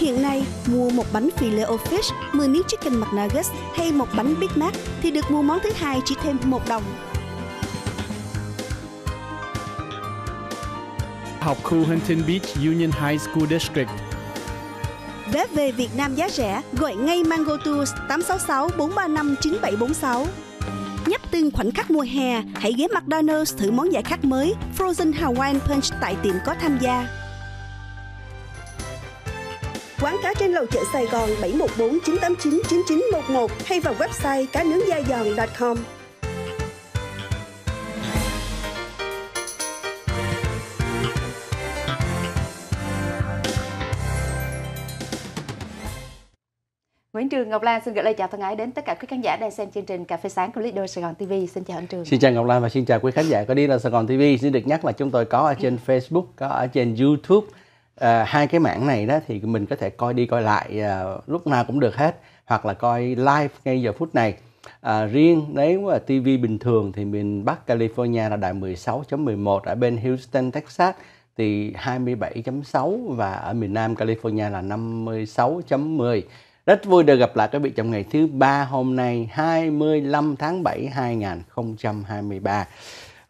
Hiện nay, mua một bánh filet o fish, 10 miếng chicken McNuggets hay một bánh Big Mac thì được mua món thứ hai chỉ thêm 1 đồng. Học khu Huntington Beach Union High School District. Vé về Việt Nam giá rẻ, gọi ngay Mango Tours 866 435 9746. Nhấp từng khoảnh khắc mùa hè, hãy ghé McDonald's thử món giải khát mới Frozen Hawaiian Punch tại tiệm có tham gia. Quán cá trên lầu chợ Sài Gòn 714 989 9911 hay vào website cá nướng da giòn.com. Nguyễn Trường Ngọc Lan xin gửi lời chào thân ái đến tất cả quý khán giả đang xem chương trình Cà phê sáng của Lido Sài Gòn TV. Xin chào anh Trường. Xin chào Ngọc Lan và xin chào quý khán giả có đi là Sài Gòn TV. Xin được nhắc là chúng tôi có ở trên dạ. Facebook, có ở trên YouTube à, hai cái mảng này đó thì mình có thể coi đi coi lại à, lúc nào cũng được hết hoặc là coi live ngay giờ phút này à, riêng nếu mà TV bình thường thì miền Bắc California là đài 16.11 ở bên Houston Texas thì 27.6 và ở miền Nam California là 56.10 rất vui được gặp lại các vị trong ngày thứ ba hôm nay 25 tháng 7 2023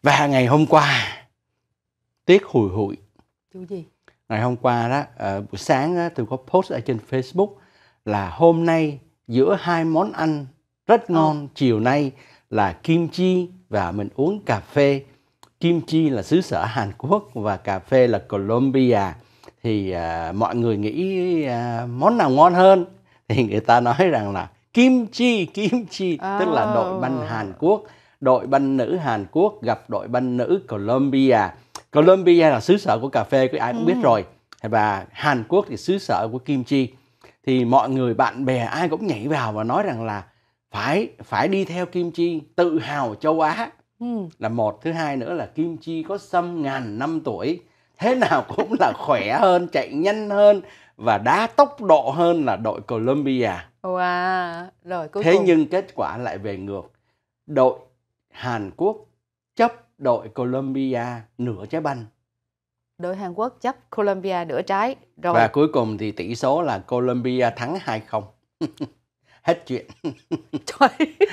và ngày hôm qua tiết hùi hụi chú gì ngày hôm qua đó uh, buổi sáng đó, tôi có post ở trên Facebook là hôm nay giữa hai món ăn rất ờ. ngon ừ. chiều nay là kim chi và mình uống cà phê kim chi là xứ sở Hàn Quốc và cà phê là Colombia thì uh, mọi người nghĩ uh, món nào ngon hơn thì người ta nói rằng là kim chi kim chi oh. tức là đội banh Hàn Quốc đội banh nữ Hàn Quốc gặp đội banh nữ Colombia Colombia là xứ sở của cà phê quý ai cũng biết ừ. rồi và Hàn Quốc thì xứ sở của kim chi thì mọi người bạn bè ai cũng nhảy vào và nói rằng là phải phải đi theo kim chi tự hào châu Á ừ. là một thứ hai nữa là kim chi có sâm ngàn năm tuổi thế nào cũng là khỏe hơn chạy nhanh hơn và đá tốc độ hơn là đội Colombia wow rồi cuối thế cùng. nhưng kết quả lại về ngược đội Hàn Quốc đội Colombia nửa trái banh. Đội Hàn Quốc chấp Colombia nửa trái. Rồi. Và cuối cùng thì tỷ số là Colombia thắng 2-0. Hết chuyện. Trời,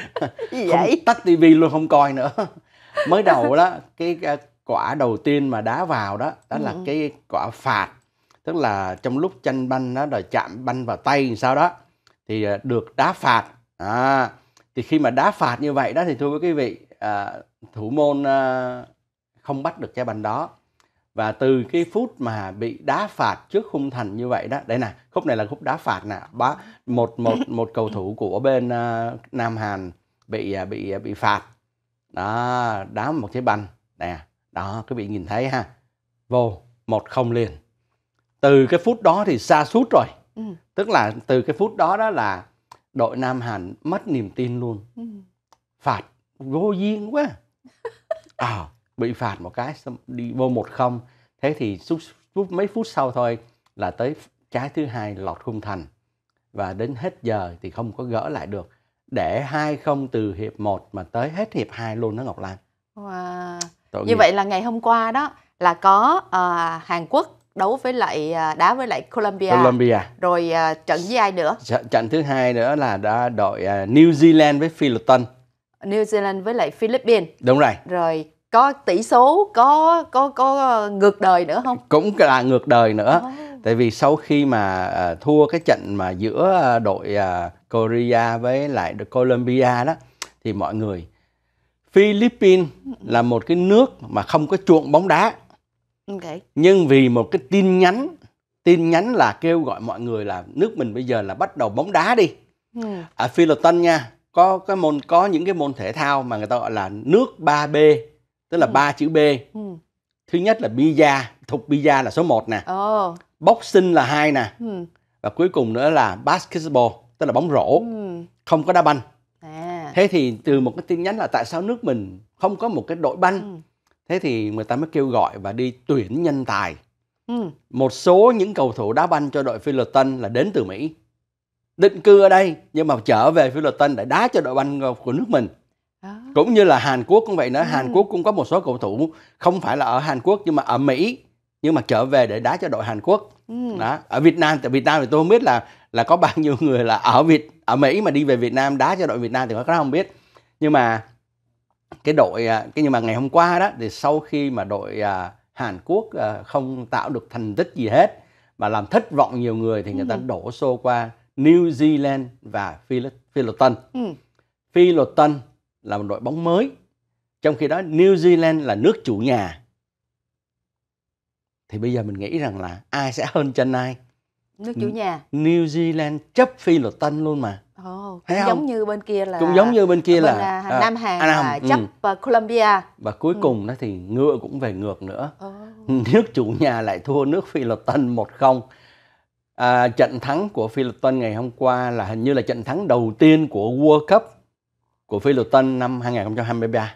gì không, Tắt tivi luôn không coi nữa. Mới đầu đó, cái quả đầu tiên mà đá vào đó, đó ừ. là cái quả phạt. Tức là trong lúc tranh banh đó rồi chạm banh vào tay sao đó thì à, được đá phạt. À, thì khi mà đá phạt như vậy đó thì thưa quý vị à, thủ môn à, không bắt được trái banh đó và từ cái phút mà bị đá phạt trước khung thành như vậy đó đây nè khúc này là khúc đá phạt nè bá một một một cầu thủ của bên à, Nam Hàn bị à, bị bị phạt đó đá một trái banh nè đó quý vị nhìn thấy ha vô một không liền từ cái phút đó thì xa suốt rồi ừ. tức là từ cái phút đó đó là đội Nam Hàn mất niềm tin luôn ừ. phạt vô duyên quá à, bị phạt một cái đi vô một không thế thì suốt, mấy phút sau thôi là tới trái thứ hai lọt khung thành và đến hết giờ thì không có gỡ lại được để hai không từ hiệp 1 mà tới hết hiệp 2 luôn đó Ngọc Lan. Wow. Tội Như nghiệp. vậy là ngày hôm qua đó là có uh, Hàn Quốc đấu với lại ờ, đá với lại Colombia. Colombia. Rồi uh, trận với ai nữa? Trận, trận thứ hai nữa là đã đội uh, New Zealand với Philippines. New Zealand với lại Philippines. Đúng rồi. Rồi có tỷ số có có có ngược đời nữa không? Cũng là ngược đời nữa. Oh. Tại vì sau khi mà à, thua cái trận mà giữa à, đội à, Korea với lại Colombia đó thì mọi người Philippines là một cái nước mà không có chuộng bóng đá. Okay. Nhưng vì một cái tin nhắn, tin nhắn là kêu gọi mọi người là nước mình bây giờ là bắt đầu bóng đá đi. Ừ. Ở Philippines nha, có cái môn có những cái môn thể thao mà người ta gọi là nước 3B tức là ừ. ba ừ. chữ B ừ. thứ nhất là bida thuộc bida là số 1 nè oh. boxing là hai nè ừ. và cuối cùng nữa là basketball tức là bóng rổ ừ. không có đá banh à. thế thì từ một cái tin nhắn là tại sao nước mình không có một cái đội banh ừ. thế thì người ta mới kêu gọi và đi tuyển nhân tài ừ. một số những cầu thủ đá banh cho đội Philippines là đến từ Mỹ định cư ở đây nhưng mà trở về Philippines để đá cho đội banh của nước mình à. cũng như là Hàn Quốc cũng vậy nữa ừ. Hàn Quốc cũng có một số cầu thủ không phải là ở Hàn Quốc nhưng mà ở Mỹ nhưng mà trở về để đá cho đội Hàn Quốc ừ. đó ở Việt Nam tại Việt Nam thì tôi không biết là là có bao nhiêu người là ở Việt ở Mỹ mà đi về Việt Nam đá cho đội Việt Nam thì có không biết nhưng mà cái đội à, cái nhưng mà ngày hôm qua đó thì sau khi mà đội à, Hàn Quốc à, không tạo được thành tích gì hết mà làm thất vọng nhiều người thì người ừ. ta đổ xô qua New Zealand và Phi Lục Ừ. Phi là một đội bóng mới, trong khi đó New Zealand là nước chủ nhà. Thì bây giờ mình nghĩ rằng là ai sẽ hơn chân ai? Nước chủ nhà. New Zealand chấp Phi luôn mà. Oh, cũng giống như bên kia là cũng giống như bên kia bên là, là à, Nam Hàn à, là chấp ừ. Ờ, Colombia và cuối ừ. cùng đó thì ngựa cũng về ngược nữa oh. nước chủ nhà lại thua nước Phi một không à, trận thắng của Philippines ngày hôm qua là hình như là trận thắng đầu tiên của World Cup của Philippines năm 2023.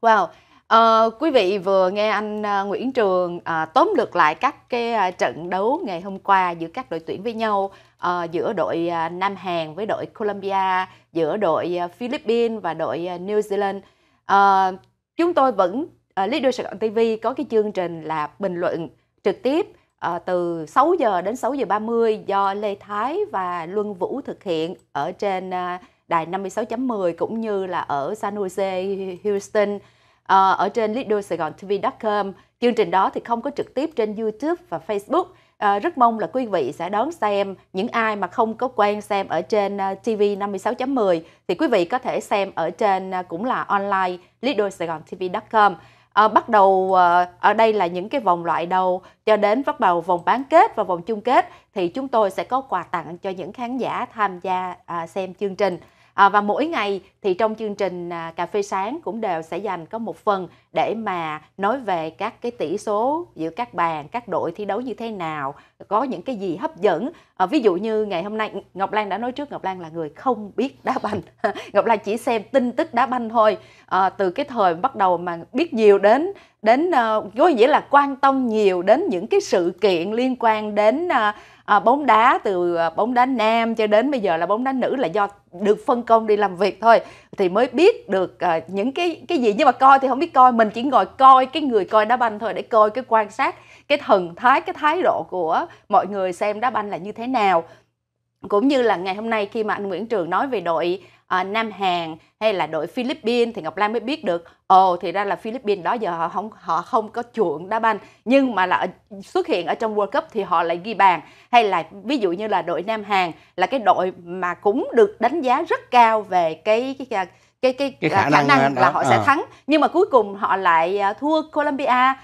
Wow, À, quý vị vừa nghe anh à, Nguyễn Trường à, tóm lược lại các cái à, trận đấu ngày hôm qua giữa các đội tuyển với nhau à, giữa đội à, Nam Hàn với đội Colombia, giữa đội à, Philippines và đội à, New Zealand. À, chúng tôi vẫn à, Leader Sài Gòn TV có cái chương trình là bình luận trực tiếp à, từ 6 giờ đến 6 giờ 30 do Lê Thái và Luân Vũ thực hiện ở trên à, đài 56.10 cũng như là ở San Jose, Houston, à, ở trên Lido Sài Gòn TV.com. Chương trình đó thì không có trực tiếp trên YouTube và Facebook. À, rất mong là quý vị sẽ đón xem những ai mà không có quen xem ở trên TV 56.10 thì quý vị có thể xem ở trên cũng là online lido sài gòn tv com à, bắt đầu à, ở đây là những cái vòng loại đầu cho đến bắt đầu vòng bán kết và vòng chung kết thì chúng tôi sẽ có quà tặng cho những khán giả tham gia à, xem chương trình À, và mỗi ngày thì trong chương trình à, cà phê sáng cũng đều sẽ dành có một phần để mà nói về các cái tỷ số giữa các bàn, các đội thi đấu như thế nào, có những cái gì hấp dẫn. À, ví dụ như ngày hôm nay Ngọc Lan đã nói trước Ngọc Lan là người không biết đá banh. Ngọc Lan chỉ xem tin tức đá banh thôi. À, từ cái thời bắt đầu mà biết nhiều đến đến uh, có nghĩa là quan tâm nhiều đến những cái sự kiện liên quan đến uh, à, bóng đá từ à, bóng đá nam cho đến bây giờ là bóng đá nữ là do được phân công đi làm việc thôi thì mới biết được à, những cái cái gì nhưng mà coi thì không biết coi mình chỉ ngồi coi cái người coi đá banh thôi để coi cái quan sát cái thần thái cái thái độ của mọi người xem đá banh là như thế nào cũng như là ngày hôm nay khi mà anh Nguyễn Trường nói về đội uh, Nam Hàn hay là đội Philippines thì Ngọc Lan mới biết được ồ oh, thì ra là Philippines đó giờ họ không họ không có chuộng đá banh nhưng mà là xuất hiện ở trong World Cup thì họ lại ghi bàn hay là ví dụ như là đội Nam Hàn là cái đội mà cũng được đánh giá rất cao về cái cái, cái cái cái, à, khả, khả năng, năng là họ sẽ à. thắng nhưng mà cuối cùng họ lại à, thua Colombia à,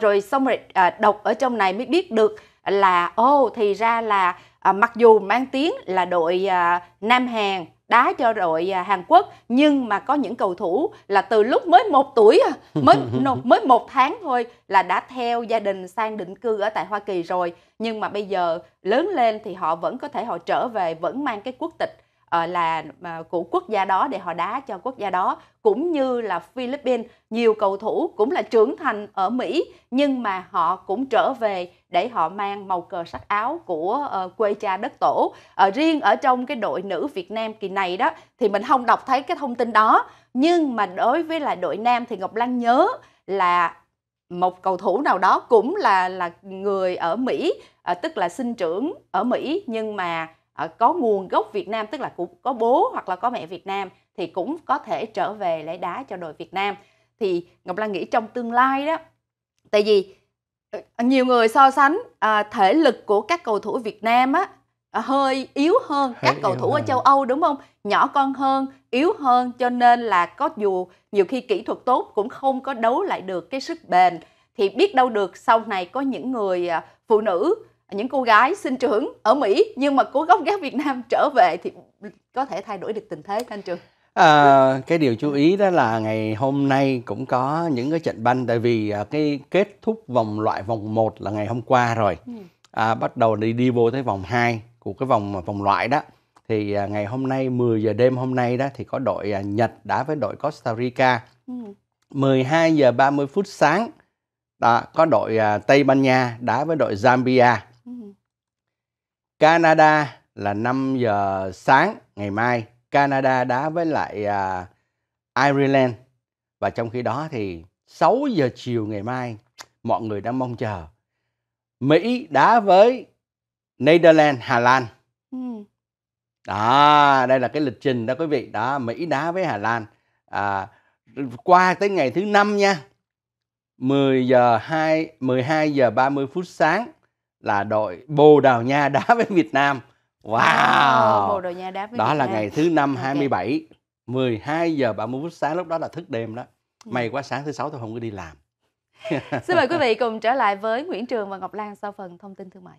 rồi xong rồi à, đọc ở trong này mới biết được là ô oh, thì ra là à, mặc dù mang tiếng là đội à, Nam Hàn đá cho đội à, Hàn Quốc nhưng mà có những cầu thủ là từ lúc mới một tuổi à, mới mới một tháng thôi là đã theo gia đình sang định cư ở tại Hoa Kỳ rồi nhưng mà bây giờ lớn lên thì họ vẫn có thể họ trở về vẫn mang cái quốc tịch Ờ, là ờ, của quốc gia đó để họ đá cho quốc gia đó cũng như là Philippines nhiều cầu thủ cũng là trưởng thành ở Mỹ nhưng mà họ cũng trở về để họ mang màu cờ sắc áo của ờ, quê cha đất tổ uh, riêng ở trong cái đội nữ Việt Nam kỳ này đó thì mình không đọc thấy cái thông tin đó nhưng mà đối với lại đội nam thì Ngọc Lan nhớ là một cầu thủ nào đó cũng là là người ở Mỹ à, tức là sinh trưởng ở Mỹ nhưng mà Ờ, có nguồn gốc Việt Nam tức là cũng có bố hoặc là có mẹ Việt Nam thì cũng có thể trở về lấy đá cho đội Việt Nam thì Ngọc Lan nghĩ trong tương lai đó tại vì ờ, nhiều người so sánh à, thể lực của các cầu thủ Việt Nam á à, hơi yếu hơn hơi các cầu thủ hơn. ở châu Âu đúng không nhỏ con hơn yếu hơn cho nên là có dù nhiều khi kỹ thuật tốt cũng không có đấu lại được cái sức bền thì biết đâu được sau này có những người à, phụ nữ những cô gái sinh trưởng ở Mỹ nhưng mà cố gốc gác Việt Nam trở về thì có thể thay đổi được tình thế anh Trường? À, cái điều chú ý đó là ngày hôm nay cũng có những cái trận banh tại vì à, cái kết thúc vòng loại vòng 1 là ngày hôm qua rồi ừ. à, bắt đầu đi đi vô tới vòng 2 của cái vòng vòng loại đó thì à, ngày hôm nay 10 giờ đêm hôm nay đó thì có đội à, Nhật đã với đội Costa Rica 12 ừ. giờ 30 phút sáng đó, có đội Tây Ban Nha đá với đội Zambia Canada là 5 giờ sáng ngày mai Canada đá với lại uh, Ireland và trong khi đó thì 6 giờ chiều ngày mai mọi người đang mong chờ Mỹ đá với Netherlands Hà Lan ừ. đó đây là cái lịch trình đó quý vị đó Mỹ đá với Hà Lan à, qua tới ngày thứ năm nha 10 giờ 2 12 giờ 30 phút sáng là đội Bồ Đào Nha đá với Việt Nam. Wow. Bồ Đào Nha đá với Đó Việt là Nam. ngày thứ năm okay. 27, 12 giờ 30 phút sáng lúc đó là thức đêm đó. Ừ. May quá sáng thứ sáu tôi không có đi làm. Xin mời quý vị cùng trở lại với Nguyễn Trường và Ngọc Lan sau phần thông tin thương mại.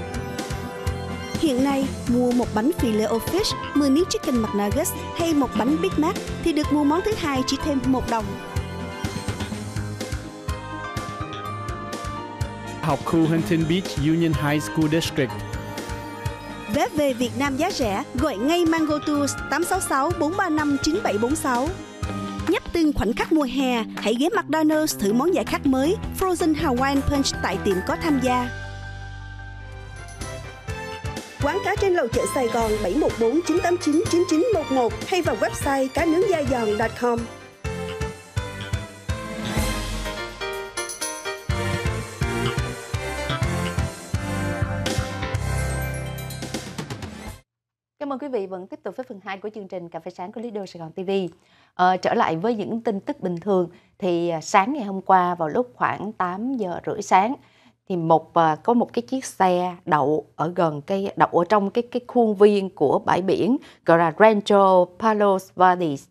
Hiện nay, mua một bánh filet o fish, 10 miếng chicken McNuggets hay một bánh Big Mac thì được mua món thứ hai chỉ thêm 1 đồng. Học khu Huntington Beach Union High School District. Vé về Việt Nam giá rẻ, gọi ngay Mango Tours 866 435 9746. Nhấp từng khoảnh khắc mùa hè, hãy ghé McDonald's thử món giải khát mới Frozen Hawaiian Punch tại tiệm có tham gia. Quán cá trên lầu chợ Sài Gòn 714 989 9911 hay vào website cá nướng da giòn.com. Cảm ơn quý vị vẫn tiếp tục với phần 2 của chương trình Cà phê sáng của Leader Sài Gòn TV. Ờ, trở lại với những tin tức bình thường thì à, sáng ngày hôm qua vào lúc khoảng 8 giờ rưỡi sáng thì một à, có một cái chiếc xe đậu ở gần cái đậu ở trong cái cái khuôn viên của bãi biển gọi là Rancho Palos Verdes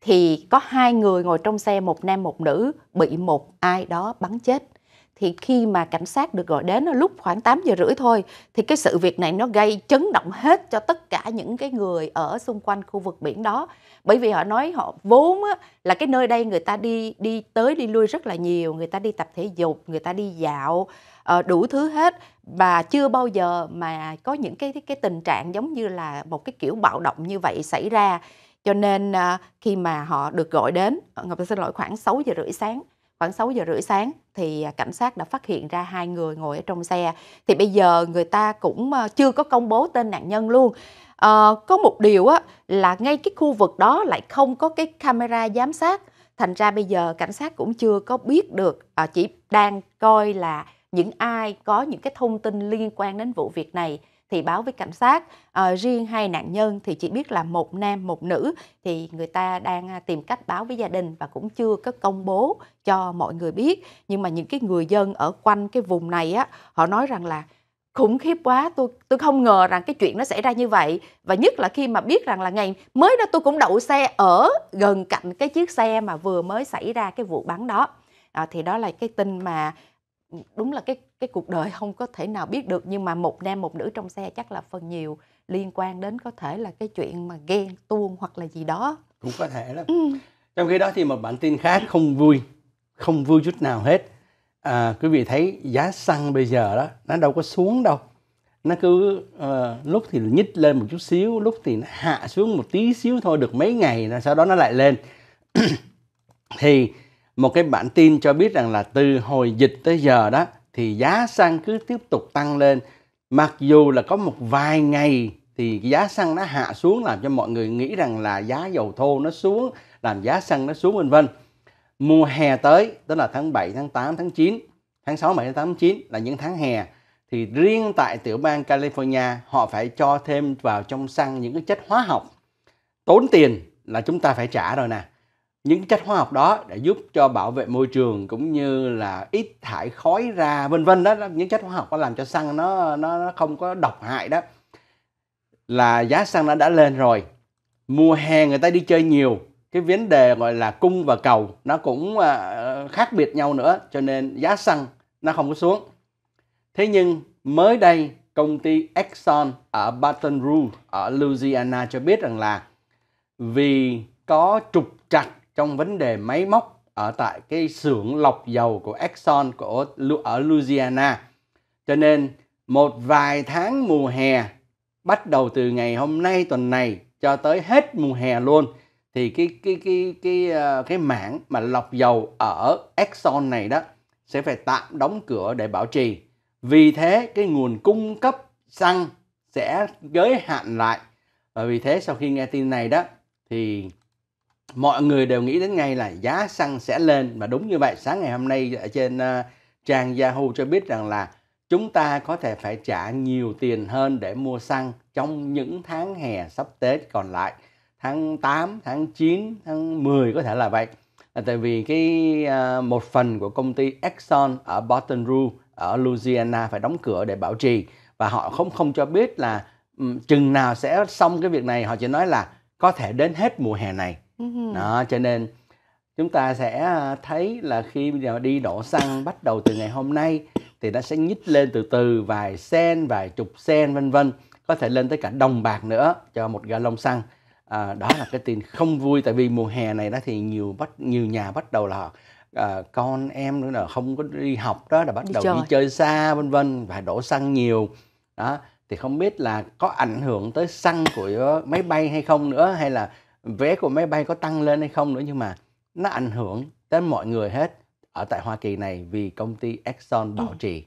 thì có hai người ngồi trong xe một nam một nữ bị một ai đó bắn chết thì khi mà cảnh sát được gọi đến lúc khoảng 8 giờ rưỡi thôi thì cái sự việc này nó gây chấn động hết cho tất cả những cái người ở xung quanh khu vực biển đó bởi vì họ nói họ vốn là cái nơi đây người ta đi đi tới đi lui rất là nhiều người ta đi tập thể dục người ta đi dạo Ờ, đủ thứ hết và chưa bao giờ mà có những cái cái tình trạng giống như là một cái kiểu bạo động như vậy xảy ra cho nên ờ, khi mà họ được gọi đến ờ, ngọc xin lỗi khoảng 6 giờ rưỡi sáng khoảng 6 giờ rưỡi sáng thì à, cảnh sát đã phát hiện ra hai người ngồi ở trong xe thì bây giờ người ta cũng chưa có công bố tên nạn nhân luôn à, có một điều á là ngay cái khu vực đó lại không có cái camera giám sát thành ra bây giờ cảnh sát cũng chưa có biết được à, chỉ đang coi là những ai có những cái thông tin liên quan đến vụ việc này thì báo với cảnh sát à, riêng hai nạn nhân thì chỉ biết là một nam một nữ thì người ta đang à, tìm cách báo với gia đình và cũng chưa có công bố cho mọi người biết nhưng mà những cái người dân ở quanh cái vùng này á họ nói rằng là khủng khiếp quá tôi tôi không ngờ rằng cái chuyện nó xảy ra như vậy và nhất là khi mà biết rằng là ngày mới đó tôi cũng đậu xe ở gần cạnh cái chiếc xe mà vừa mới xảy ra cái vụ bắn đó à, thì đó là cái tin mà đúng là cái cái cuộc đời không có thể nào biết được nhưng mà một nam một nữ trong xe chắc là phần nhiều liên quan đến có thể là cái chuyện mà ghen tuông hoặc là gì đó cũng có thể lắm ừ. trong khi đó thì một bản tin khác không vui không vui chút nào hết à, quý vị thấy giá xăng bây giờ đó nó đâu có xuống đâu nó cứ uh, lúc thì nhích lên một chút xíu lúc thì nó hạ xuống một tí xíu thôi được mấy ngày sau đó nó lại lên thì một cái bản tin cho biết rằng là từ hồi dịch tới giờ đó thì giá xăng cứ tiếp tục tăng lên mặc dù là có một vài ngày thì giá xăng nó hạ xuống làm cho mọi người nghĩ rằng là giá dầu thô nó xuống làm giá xăng nó xuống vân vân mùa hè tới tức là tháng 7 tháng 8 tháng 9 tháng 6 7 tháng 8 9 là những tháng hè thì riêng tại tiểu bang California họ phải cho thêm vào trong xăng những cái chất hóa học tốn tiền là chúng ta phải trả rồi nè những chất hóa học đó để giúp cho bảo vệ môi trường cũng như là ít thải khói ra vân vân đó những chất hóa học nó làm cho xăng nó nó, nó không có độc hại đó là giá xăng nó đã lên rồi mùa hè người ta đi chơi nhiều cái vấn đề gọi là cung và cầu nó cũng à, khác biệt nhau nữa cho nên giá xăng nó không có xuống thế nhưng mới đây công ty Exxon ở Baton Rouge ở Louisiana cho biết rằng là vì có trục trặc trong vấn đề máy móc ở tại cái xưởng lọc dầu của Exxon của ở Louisiana. Cho nên một vài tháng mùa hè bắt đầu từ ngày hôm nay tuần này cho tới hết mùa hè luôn thì cái cái cái cái ờ, cái, mảng mà lọc dầu ở Exxon này đó sẽ phải tạm đóng cửa để bảo trì. Vì thế cái nguồn cung cấp xăng sẽ giới hạn lại. Và vì thế sau khi nghe tin này đó thì mọi người đều nghĩ đến ngay là giá xăng sẽ lên và đúng như vậy sáng ngày hôm nay ở trên uh, trang Yahoo cho biết rằng là chúng ta có thể phải trả nhiều tiền hơn để mua xăng trong những tháng hè sắp Tết còn lại tháng 8, tháng 9, tháng 10 có thể là vậy là tại vì cái uh, một phần của công ty Exxon ở Baton Rouge ở Louisiana phải đóng cửa để bảo trì và họ không không cho biết là um, chừng nào sẽ xong cái việc này họ chỉ nói là có thể đến hết mùa hè này đó cho nên chúng ta sẽ à, thấy là khi đi đổ xăng bắt đầu từ ngày hôm nay thì nó sẽ nhích lên từ từ vài sen vài chục sen vân vân có thể lên tới cả đồng bạc nữa cho một ga lông xăng à, đó là cái tin không vui tại vì mùa hè này đó thì nhiều bắt nhiều nhà bắt đầu là à, con em nữa là không có đi học đó là bắt đầu chơi. đi chơi xa vân vân và đổ xăng nhiều đó thì không biết là có ảnh hưởng tới xăng của máy bay hay không nữa hay là vé của máy bay có tăng lên hay không nữa nhưng mà nó ảnh hưởng đến mọi người hết ở tại Hoa Kỳ này vì công ty Exxon ừ. bảo trì.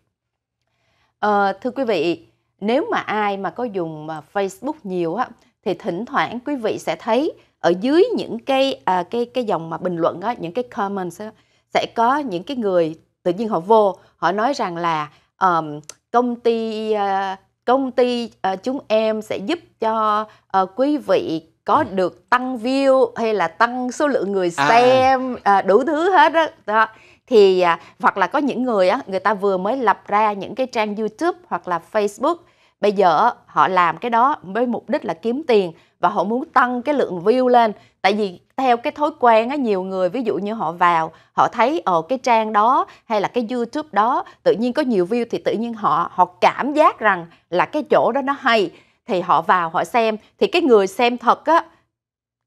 À, thưa quý vị, nếu mà ai mà có dùng à, Facebook nhiều á thì thỉnh thoảng quý vị sẽ thấy ở dưới những cái à, cái cái dòng mà bình luận á, những cái comments á, sẽ có những cái người tự nhiên họ vô, họ nói rằng là um, công ty uh, công ty uh, chúng em sẽ giúp cho uh, quý vị có ừ. được tăng view hay là tăng số lượng người à. xem à. đủ thứ hết đó, đó. thì à, hoặc là có những người á người ta vừa mới lập ra những cái trang YouTube hoặc là Facebook bây giờ họ làm cái đó với mục đích là kiếm tiền và họ muốn tăng cái lượng view lên tại vì theo cái thói quen á nhiều người ví dụ như họ vào họ thấy ở ờ, cái trang đó hay là cái youtube đó tự nhiên có nhiều view thì tự nhiên họ họ cảm giác rằng là cái chỗ đó nó hay thì họ vào họ xem thì cái người xem thật á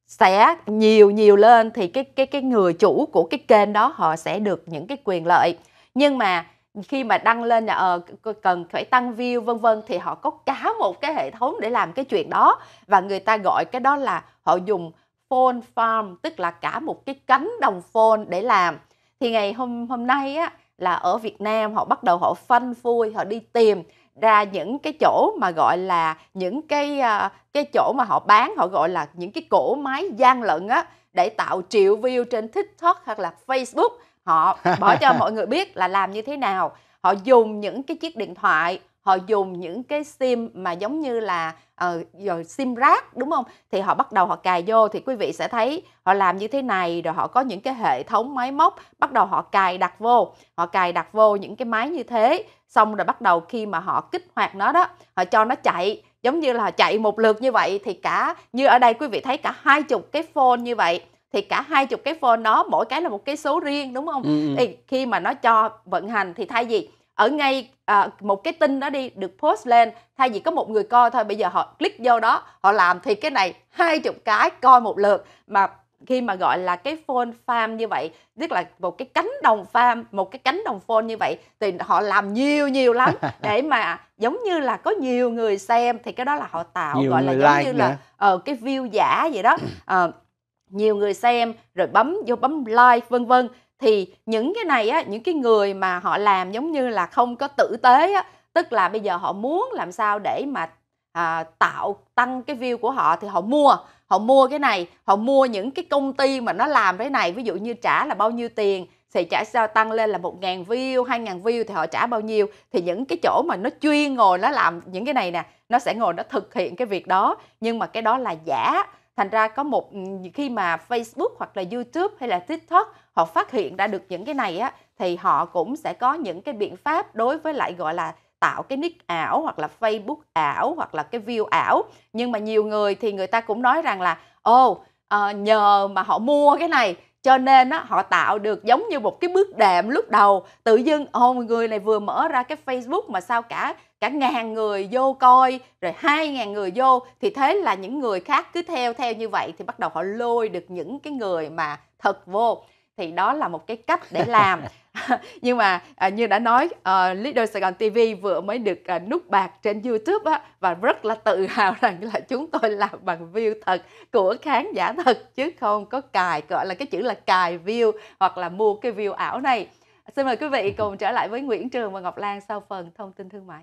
sẽ nhiều nhiều lên thì cái cái cái người chủ của cái kênh đó họ sẽ được những cái quyền lợi nhưng mà khi mà đăng lên là uh, ờ, cần phải tăng view vân vân thì họ có cả một cái hệ thống để làm cái chuyện đó và người ta gọi cái đó là họ dùng phone farm tức là cả một cái cánh đồng phone để làm thì ngày hôm hôm nay á là ở Việt Nam họ bắt đầu họ phân phui họ đi tìm ra những cái chỗ mà gọi là những cái ờ, cái chỗ mà họ bán họ gọi là những cái cỗ máy gian lận á để tạo triệu view trên TikTok hoặc là Facebook họ bỏ cho mọi người biết là làm như thế nào họ dùng những cái chiếc điện thoại họ dùng những cái sim mà giống như là uh, sim rác đúng không thì họ bắt đầu họ cài vô thì quý vị sẽ thấy họ làm như thế này rồi họ có những cái hệ thống máy móc bắt đầu họ cài đặt vô họ cài đặt vô những cái máy như thế xong rồi bắt đầu khi mà họ kích hoạt nó đó họ cho nó chạy giống như là chạy một lượt như vậy thì cả như ở đây quý vị thấy cả hai chục cái phone như vậy thì cả hai chục cái phone đó mỗi cái là một cái số riêng đúng không ừ. ừ. thì khi mà nó cho vận hành thì thay gì ở ngay à, một cái tin đó đi được post lên thay vì có một người coi thôi bây giờ họ click vô đó họ làm thì cái này hai chục cái coi một lượt mà khi mà gọi là cái phone farm như vậy tức là một cái cánh đồng farm một cái cánh đồng phone như vậy thì họ làm nhiều nhiều lắm để mà giống như là có nhiều người xem thì cái đó là họ tạo nhiều gọi là giống like như nữa. là ờ, uh, cái view giả vậy đó uh, nhiều người xem rồi bấm vô bấm like vân vân thì những cái này á những cái người mà họ làm giống như là không có tử tế á tức là bây giờ họ muốn làm sao để mà à, tạo tăng cái view của họ thì họ mua họ mua cái này họ mua những cái công ty mà nó làm cái này ví dụ như trả là bao nhiêu tiền thì trả sao tăng lên là 1.000 view, 2.000 view thì họ trả bao nhiêu thì những cái chỗ mà nó chuyên ngồi nó làm những cái này nè nó sẽ ngồi nó thực hiện cái việc đó nhưng mà cái đó là giả thành ra có một ừ, khi mà Facebook hoặc là YouTube hay là TikTok họ phát hiện ra được những cái này á thì họ cũng sẽ có những cái biện pháp đối với lại gọi là tạo cái nick ảo hoặc là Facebook ảo hoặc là cái view ảo nhưng mà nhiều người thì người ta cũng nói rằng là ô à, ờ, nhờ mà họ mua cái này cho nên á, họ tạo được giống như một cái bước đệm lúc đầu tự dưng ô oh, người này vừa mở ra cái Facebook mà sao cả cả ngàn người vô coi rồi hai ngàn người vô thì thế là những người khác cứ theo theo như vậy thì bắt đầu họ lôi được những cái người mà thật vô thì đó là một cái cách để làm nhưng mà à, như đã nói uh, ờ, Leader Sài Gòn TV vừa mới được uh, nút bạc trên YouTube á, và rất là tự hào rằng là chúng tôi làm bằng view thật của khán giả thật chứ không có cài gọi là cái chữ là cài view hoặc là mua cái view ảo này xin mời quý vị cùng trở lại với Nguyễn Trường và Ngọc Lan sau phần thông tin thương mại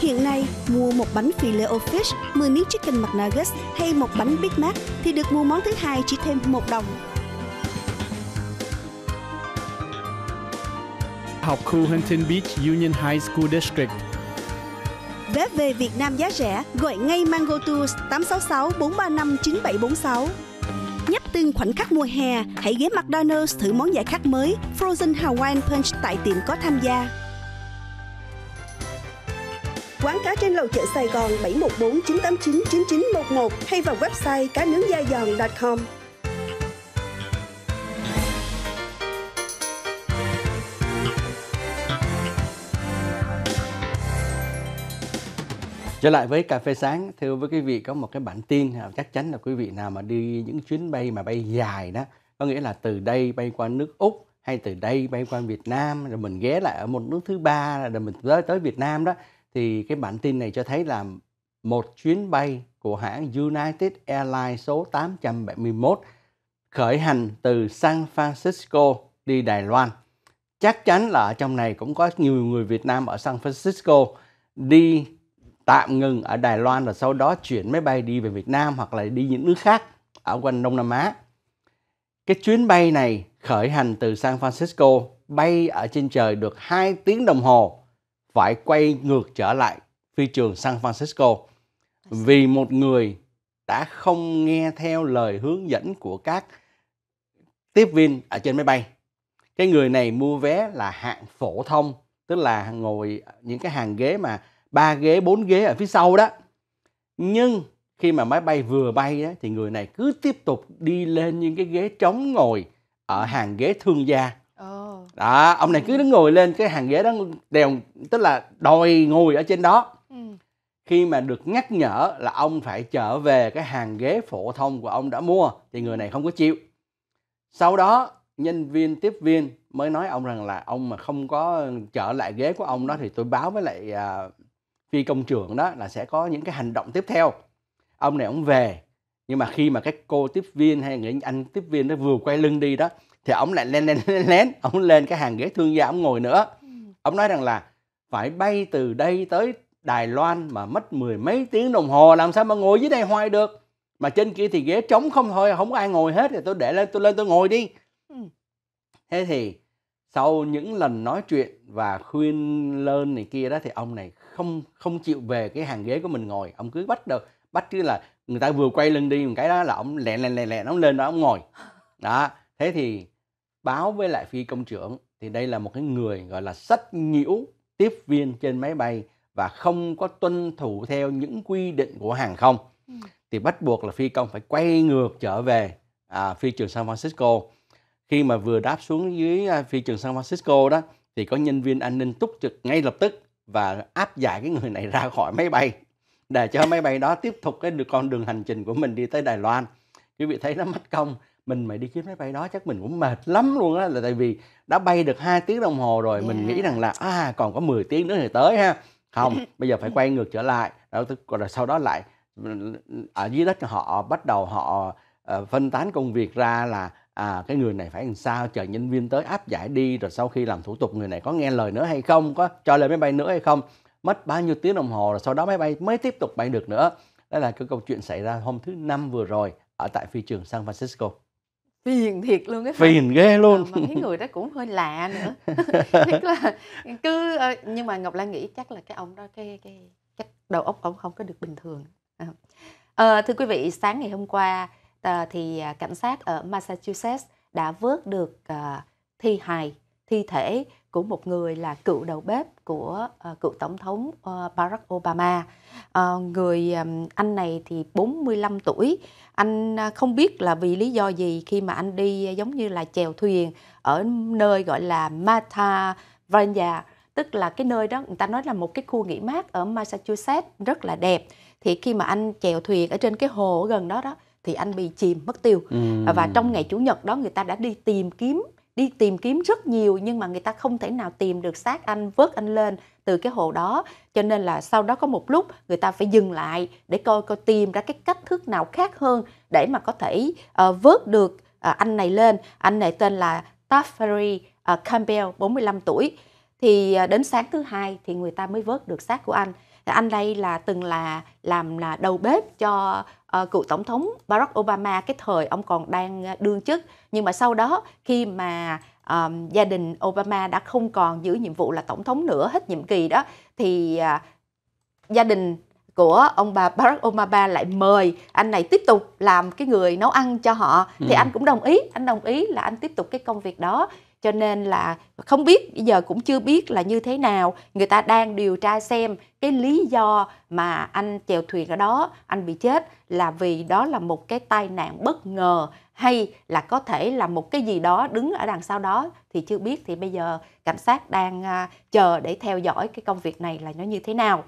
Hiện nay, mua một bánh filet o fish, 10 miếng chicken McNuggets hay một bánh Big Mac thì được mua món thứ hai chỉ thêm 1 đồng. Học khu Huntington Beach Union High School District. Vé về Việt Nam giá rẻ, gọi ngay Mango Tours 866 435 9746. Nhấp từng khoảnh khắc mùa hè, hãy ghé McDonald's thử món giải khát mới Frozen Hawaiian Punch tại tiệm có tham gia. Quán cá trên lầu chợ Sài Gòn 714 989 9911 hay vào website cá nướng da giòn.com. trở lại với cà phê sáng thưa với quý vị có một cái bản tin chắc chắn là quý vị nào mà đi những chuyến bay mà bay dài đó có nghĩa là từ đây bay qua nước úc hay từ đây bay qua việt nam rồi mình ghé lại ở một nước thứ ba rồi mình tới tới việt nam đó thì cái bản tin này cho thấy là một chuyến bay của hãng United Airlines số 871 khởi hành từ San Francisco đi Đài Loan. Chắc chắn là ở trong này cũng có nhiều người Việt Nam ở San Francisco đi tạm ngừng ở Đài Loan rồi sau đó chuyển máy bay đi về Việt Nam hoặc là đi những nước khác ở quanh Đông Nam Á. Cái chuyến bay này khởi hành từ San Francisco bay ở trên trời được 2 tiếng đồng hồ phải quay ngược trở lại phi trường San Francisco vì một người đã không nghe theo lời hướng dẫn của các tiếp viên ở trên máy bay. Cái người này mua vé là hạng phổ thông, tức là ngồi những cái hàng ghế mà ba ghế, bốn ghế ở phía sau đó. Nhưng khi mà máy bay vừa bay đó, thì người này cứ tiếp tục đi lên những cái ghế trống ngồi ở hàng ghế thương gia Ờ. đó ông này cứ ừ. đứng ngồi lên cái hàng ghế đó đèo tức là đòi ngồi ở trên đó ừ. khi mà được nhắc nhở là ông phải trở về cái hàng ghế phổ thông của ông đã mua thì người này không có chịu sau đó nhân viên tiếp viên mới nói ông rằng là ông mà không có trở lại ghế của ông đó thì tôi báo với lại à, phi công trưởng đó là sẽ có những cái hành động tiếp theo ông này ông về nhưng mà khi mà các cô tiếp viên hay những anh tiếp viên nó vừa quay lưng đi đó thì ông lại lén lén lên lén ông lên cái hàng ghế thương gia ông ngồi nữa ông ừ. nói rằng là phải bay từ đây tới Đài Loan mà mất mười mấy tiếng đồng hồ làm sao mà ngồi dưới đây hoài được mà trên kia thì ghế trống không thôi không có ai ngồi hết thì tôi để lên tôi lên tôi ngồi đi ừ. thế thì sau những lần nói chuyện và khuyên lên này kia đó thì ông này không không chịu về cái hàng ghế của mình ngồi ông cứ bắt được bắt chứ là người ta vừa quay lưng đi một cái đó là ông lẹ lẹ lẹ lẹ ông lên đó ông ngồi đó thế thì báo với lại phi công trưởng thì đây là một cái người gọi là sách nhiễu tiếp viên trên máy bay và không có tuân thủ theo những quy định của hàng không ừ. thì bắt buộc là phi công phải quay ngược trở về à, phi trường San Francisco khi mà vừa đáp xuống dưới à, phi trường San Francisco đó thì có nhân viên an ninh túc trực ngay lập tức và áp giải cái người này ra khỏi máy bay để cho máy bay đó tiếp tục cái con đường hành trình của mình đi tới Đài Loan quý vị thấy nó mất công mình mày đi chuyến máy bay đó chắc mình cũng mệt lắm luôn á là tại vì đã bay được 2 tiếng đồng hồ rồi yeah. mình nghĩ rằng là à còn có 10 tiếng nữa thì tới ha không bây giờ phải quay ngược trở lại rồi, sau đó lại ở à, dưới đất họ bắt đầu họ uh, phân tán công việc ra là à cái người này phải làm sao chờ nhân viên tới áp giải đi rồi sau khi làm thủ tục người này có nghe lời nữa hay không có cho lên máy bay nữa hay không mất bao nhiêu tiếng đồng hồ rồi sau đó máy bay mới tiếp tục bay được nữa đó là cái câu chuyện xảy ra hôm thứ năm vừa rồi ở tại phi trường San Francisco phiền thiệt luôn cái phiền ghê ờ, luôn à, mà cái người đó cũng hơi lạ nữa tức là cứ ờ, nhưng mà ngọc lan nghĩ chắc là cái ông đó cái cái chắc đầu óc ông không có được bình thường à, thưa quý vị sáng ngày hôm qua à, thì cảnh sát ở massachusetts đã vớt được à, thi hài thi thể của một người là cựu đầu bếp của uh, cựu tổng thống uh, Barack Obama. Uh, người um, anh này thì 45 tuổi. Anh uh, không biết là vì lý do gì khi mà anh đi uh, giống như là chèo thuyền ở nơi gọi là Mata Vranja, tức là cái nơi đó người ta nói là một cái khu nghỉ mát ở Massachusetts rất là đẹp. Thì khi mà anh chèo thuyền ở trên cái hồ gần đó đó thì anh bị chìm mất tiêu ừ. và trong ngày chủ nhật đó người ta đã đi tìm kiếm đi tìm kiếm rất nhiều nhưng mà người ta không thể nào tìm được xác anh vớt anh lên từ cái hồ đó cho nên là sau đó có một lúc người ta phải dừng lại để coi coi tìm ra cái cách thức nào khác hơn để mà có thể uh, vớt được uh, anh này lên anh này tên là Tafferi uh, ờ, Campbell 45 tuổi thì uh, đến sáng thứ hai thì người ta mới vớt được xác của anh anh đây là từng là làm là đầu bếp cho Ờ, cựu tổng thống Barack Obama cái thời ông còn đang ờ, đương chức nhưng mà sau đó khi mà um, gia đình Obama đã không còn giữ nhiệm vụ là tổng thống nữa hết nhiệm kỳ đó thì uh, gia đình của ông bà Barack Obama lại mời anh này tiếp tục làm cái người nấu ăn cho họ thì ừ. anh cũng đồng ý anh đồng ý là anh tiếp tục cái công việc đó cho nên là không biết bây giờ cũng chưa biết là như thế nào người ta đang điều tra xem cái lý do mà anh chèo thuyền ở đó anh bị chết là vì đó là một cái tai nạn bất ngờ hay là có thể là một cái gì đó đứng ở đằng sau đó thì chưa biết thì bây giờ cảnh sát đang à, chờ để theo dõi cái công việc này là nó như thế nào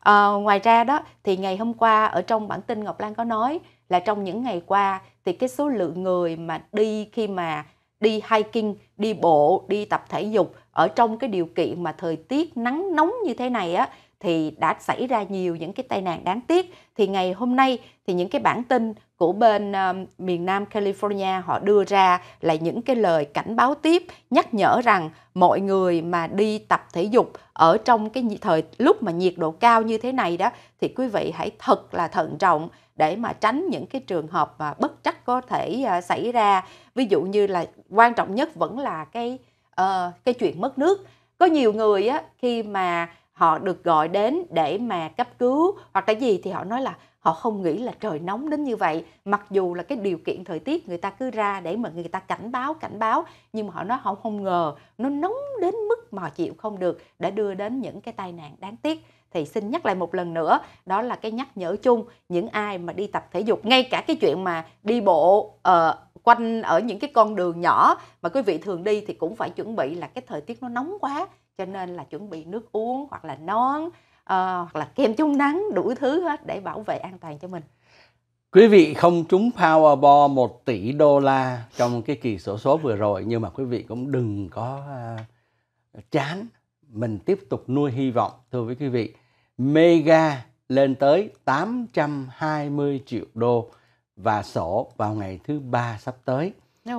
à, ngoài ra đó thì ngày hôm qua ở trong bản tin ngọc lan có nói là trong những ngày qua thì cái số lượng người mà đi khi mà đi hiking đi bộ, đi tập thể dục ở trong cái điều kiện mà thời tiết nắng nóng như thế này á thì đã xảy ra nhiều những cái tai nạn đáng tiếc. Thì ngày hôm nay thì những cái bản tin của bên um, miền Nam California họ đưa ra là những cái lời cảnh báo tiếp nhắc nhở rằng mọi người mà đi tập thể dục ở trong cái thời lúc mà nhiệt độ cao như thế này đó thì quý vị hãy thật là thận trọng để mà tránh những cái trường hợp mà bất chắc có thể uh, xảy ra ví dụ như là quan trọng nhất vẫn là cái uh, cái chuyện mất nước có nhiều người á khi mà họ được gọi đến để mà cấp cứu hoặc cái gì thì họ nói là họ không nghĩ là trời nóng đến như vậy mặc dù là cái điều kiện thời tiết người ta cứ ra để mà người ta cảnh báo cảnh báo nhưng mà họ nói họ không ngờ nó nóng đến mức mà họ chịu không được đã đưa đến những cái tai nạn đáng tiếc thì xin nhắc lại một lần nữa đó là cái nhắc nhở chung những ai mà đi tập thể dục ngay cả cái chuyện mà đi bộ uh, quanh ở những cái con đường nhỏ mà quý vị thường đi thì cũng phải chuẩn bị là cái thời tiết nó nóng quá cho nên là chuẩn bị nước uống hoặc là nón Ờ, hoặc là kem chống nắng đủ thứ hết để bảo vệ an toàn cho mình Quý vị không trúng Powerball 1 tỷ đô la trong cái kỳ sổ số, vừa rồi nhưng mà quý vị cũng đừng có à, chán, mình tiếp tục nuôi hy vọng thưa với quý vị. Mega lên tới 820 triệu đô và sổ vào ngày thứ ba sắp tới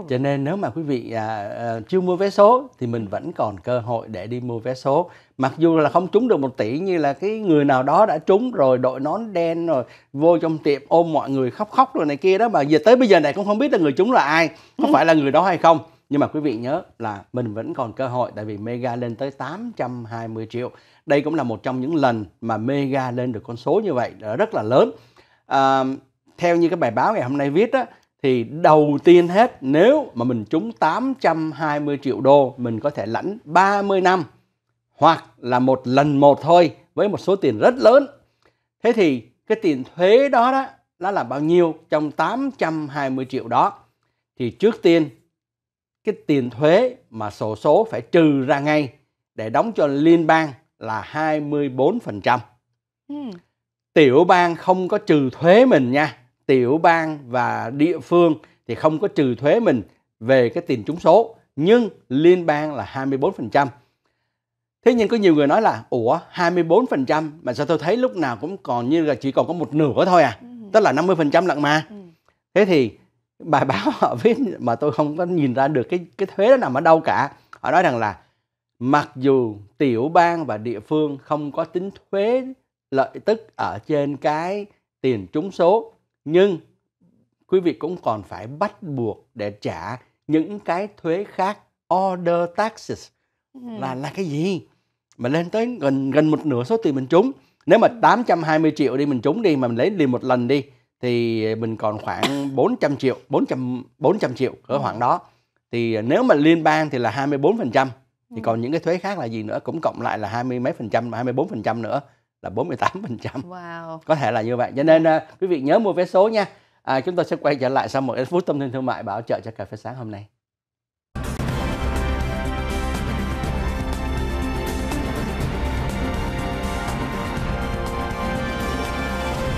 cho nên nếu mà quý vị à, à, chưa mua vé số thì mình vẫn còn cơ hội để đi mua vé số mặc dù là không trúng được một tỷ như là cái người nào đó đã trúng rồi đội nón đen rồi vô trong tiệm ôm mọi người khóc khóc rồi này kia đó mà giờ tới bây giờ này cũng không biết là người trúng là ai có ừ. phải là người đó hay không nhưng mà quý vị nhớ là mình vẫn còn cơ hội tại vì mega lên tới 820 triệu đây cũng là một trong những lần mà mega lên được con số như vậy rất là lớn à, theo như cái bài báo ngày hôm nay viết á thì đầu tiên hết nếu mà mình trúng 820 triệu đô mình có thể lãnh 30 năm hoặc là một lần một thôi với một số tiền rất lớn. Thế thì cái tiền thuế đó đó nó là bao nhiêu trong 820 triệu đó? Thì trước tiên cái tiền thuế mà sổ số phải trừ ra ngay để đóng cho liên bang là 24%. Ừ. Tiểu bang không có trừ thuế mình nha tiểu bang và địa phương thì không có trừ thuế mình về cái tiền trúng số nhưng liên bang là 24%. Thế nhưng có nhiều người nói là ủa 24% mà sao tôi thấy lúc nào cũng còn như là chỉ còn có một nửa thôi à, ừ. tức là 50% lận mà. Ừ. Thế thì bài báo họ viết mà tôi không có nhìn ra được cái cái thuế đó nằm ở đâu cả. Họ nói rằng là mặc dù tiểu bang và địa phương không có tính thuế lợi tức ở trên cái tiền trúng số nhưng quý vị cũng còn phải bắt buộc để trả những cái thuế khác order taxes ừ. là là cái gì mà lên tới gần gần một nửa số tiền mình trúng nếu mà 820 ừ. triệu đi mình trúng đi mà mình lấy liền một lần đi thì mình còn khoảng 400 triệu 400 400 triệu ở ừ. khoảng đó thì nếu mà liên bang thì là 24 phần trăm thì ừ. còn những cái thuế khác là gì nữa cũng cộng lại là hai mươi mấy phần trăm hai mươi bốn phần trăm nữa là 48%. Wow. Có thể là như vậy. Cho nên dạ. ờ, quý vị nhớ mua vé số nha. À, chúng tôi sẽ quay trở lại sau một ít phút tâm tin thương mại bảo trợ cho cà phê sáng hôm nay.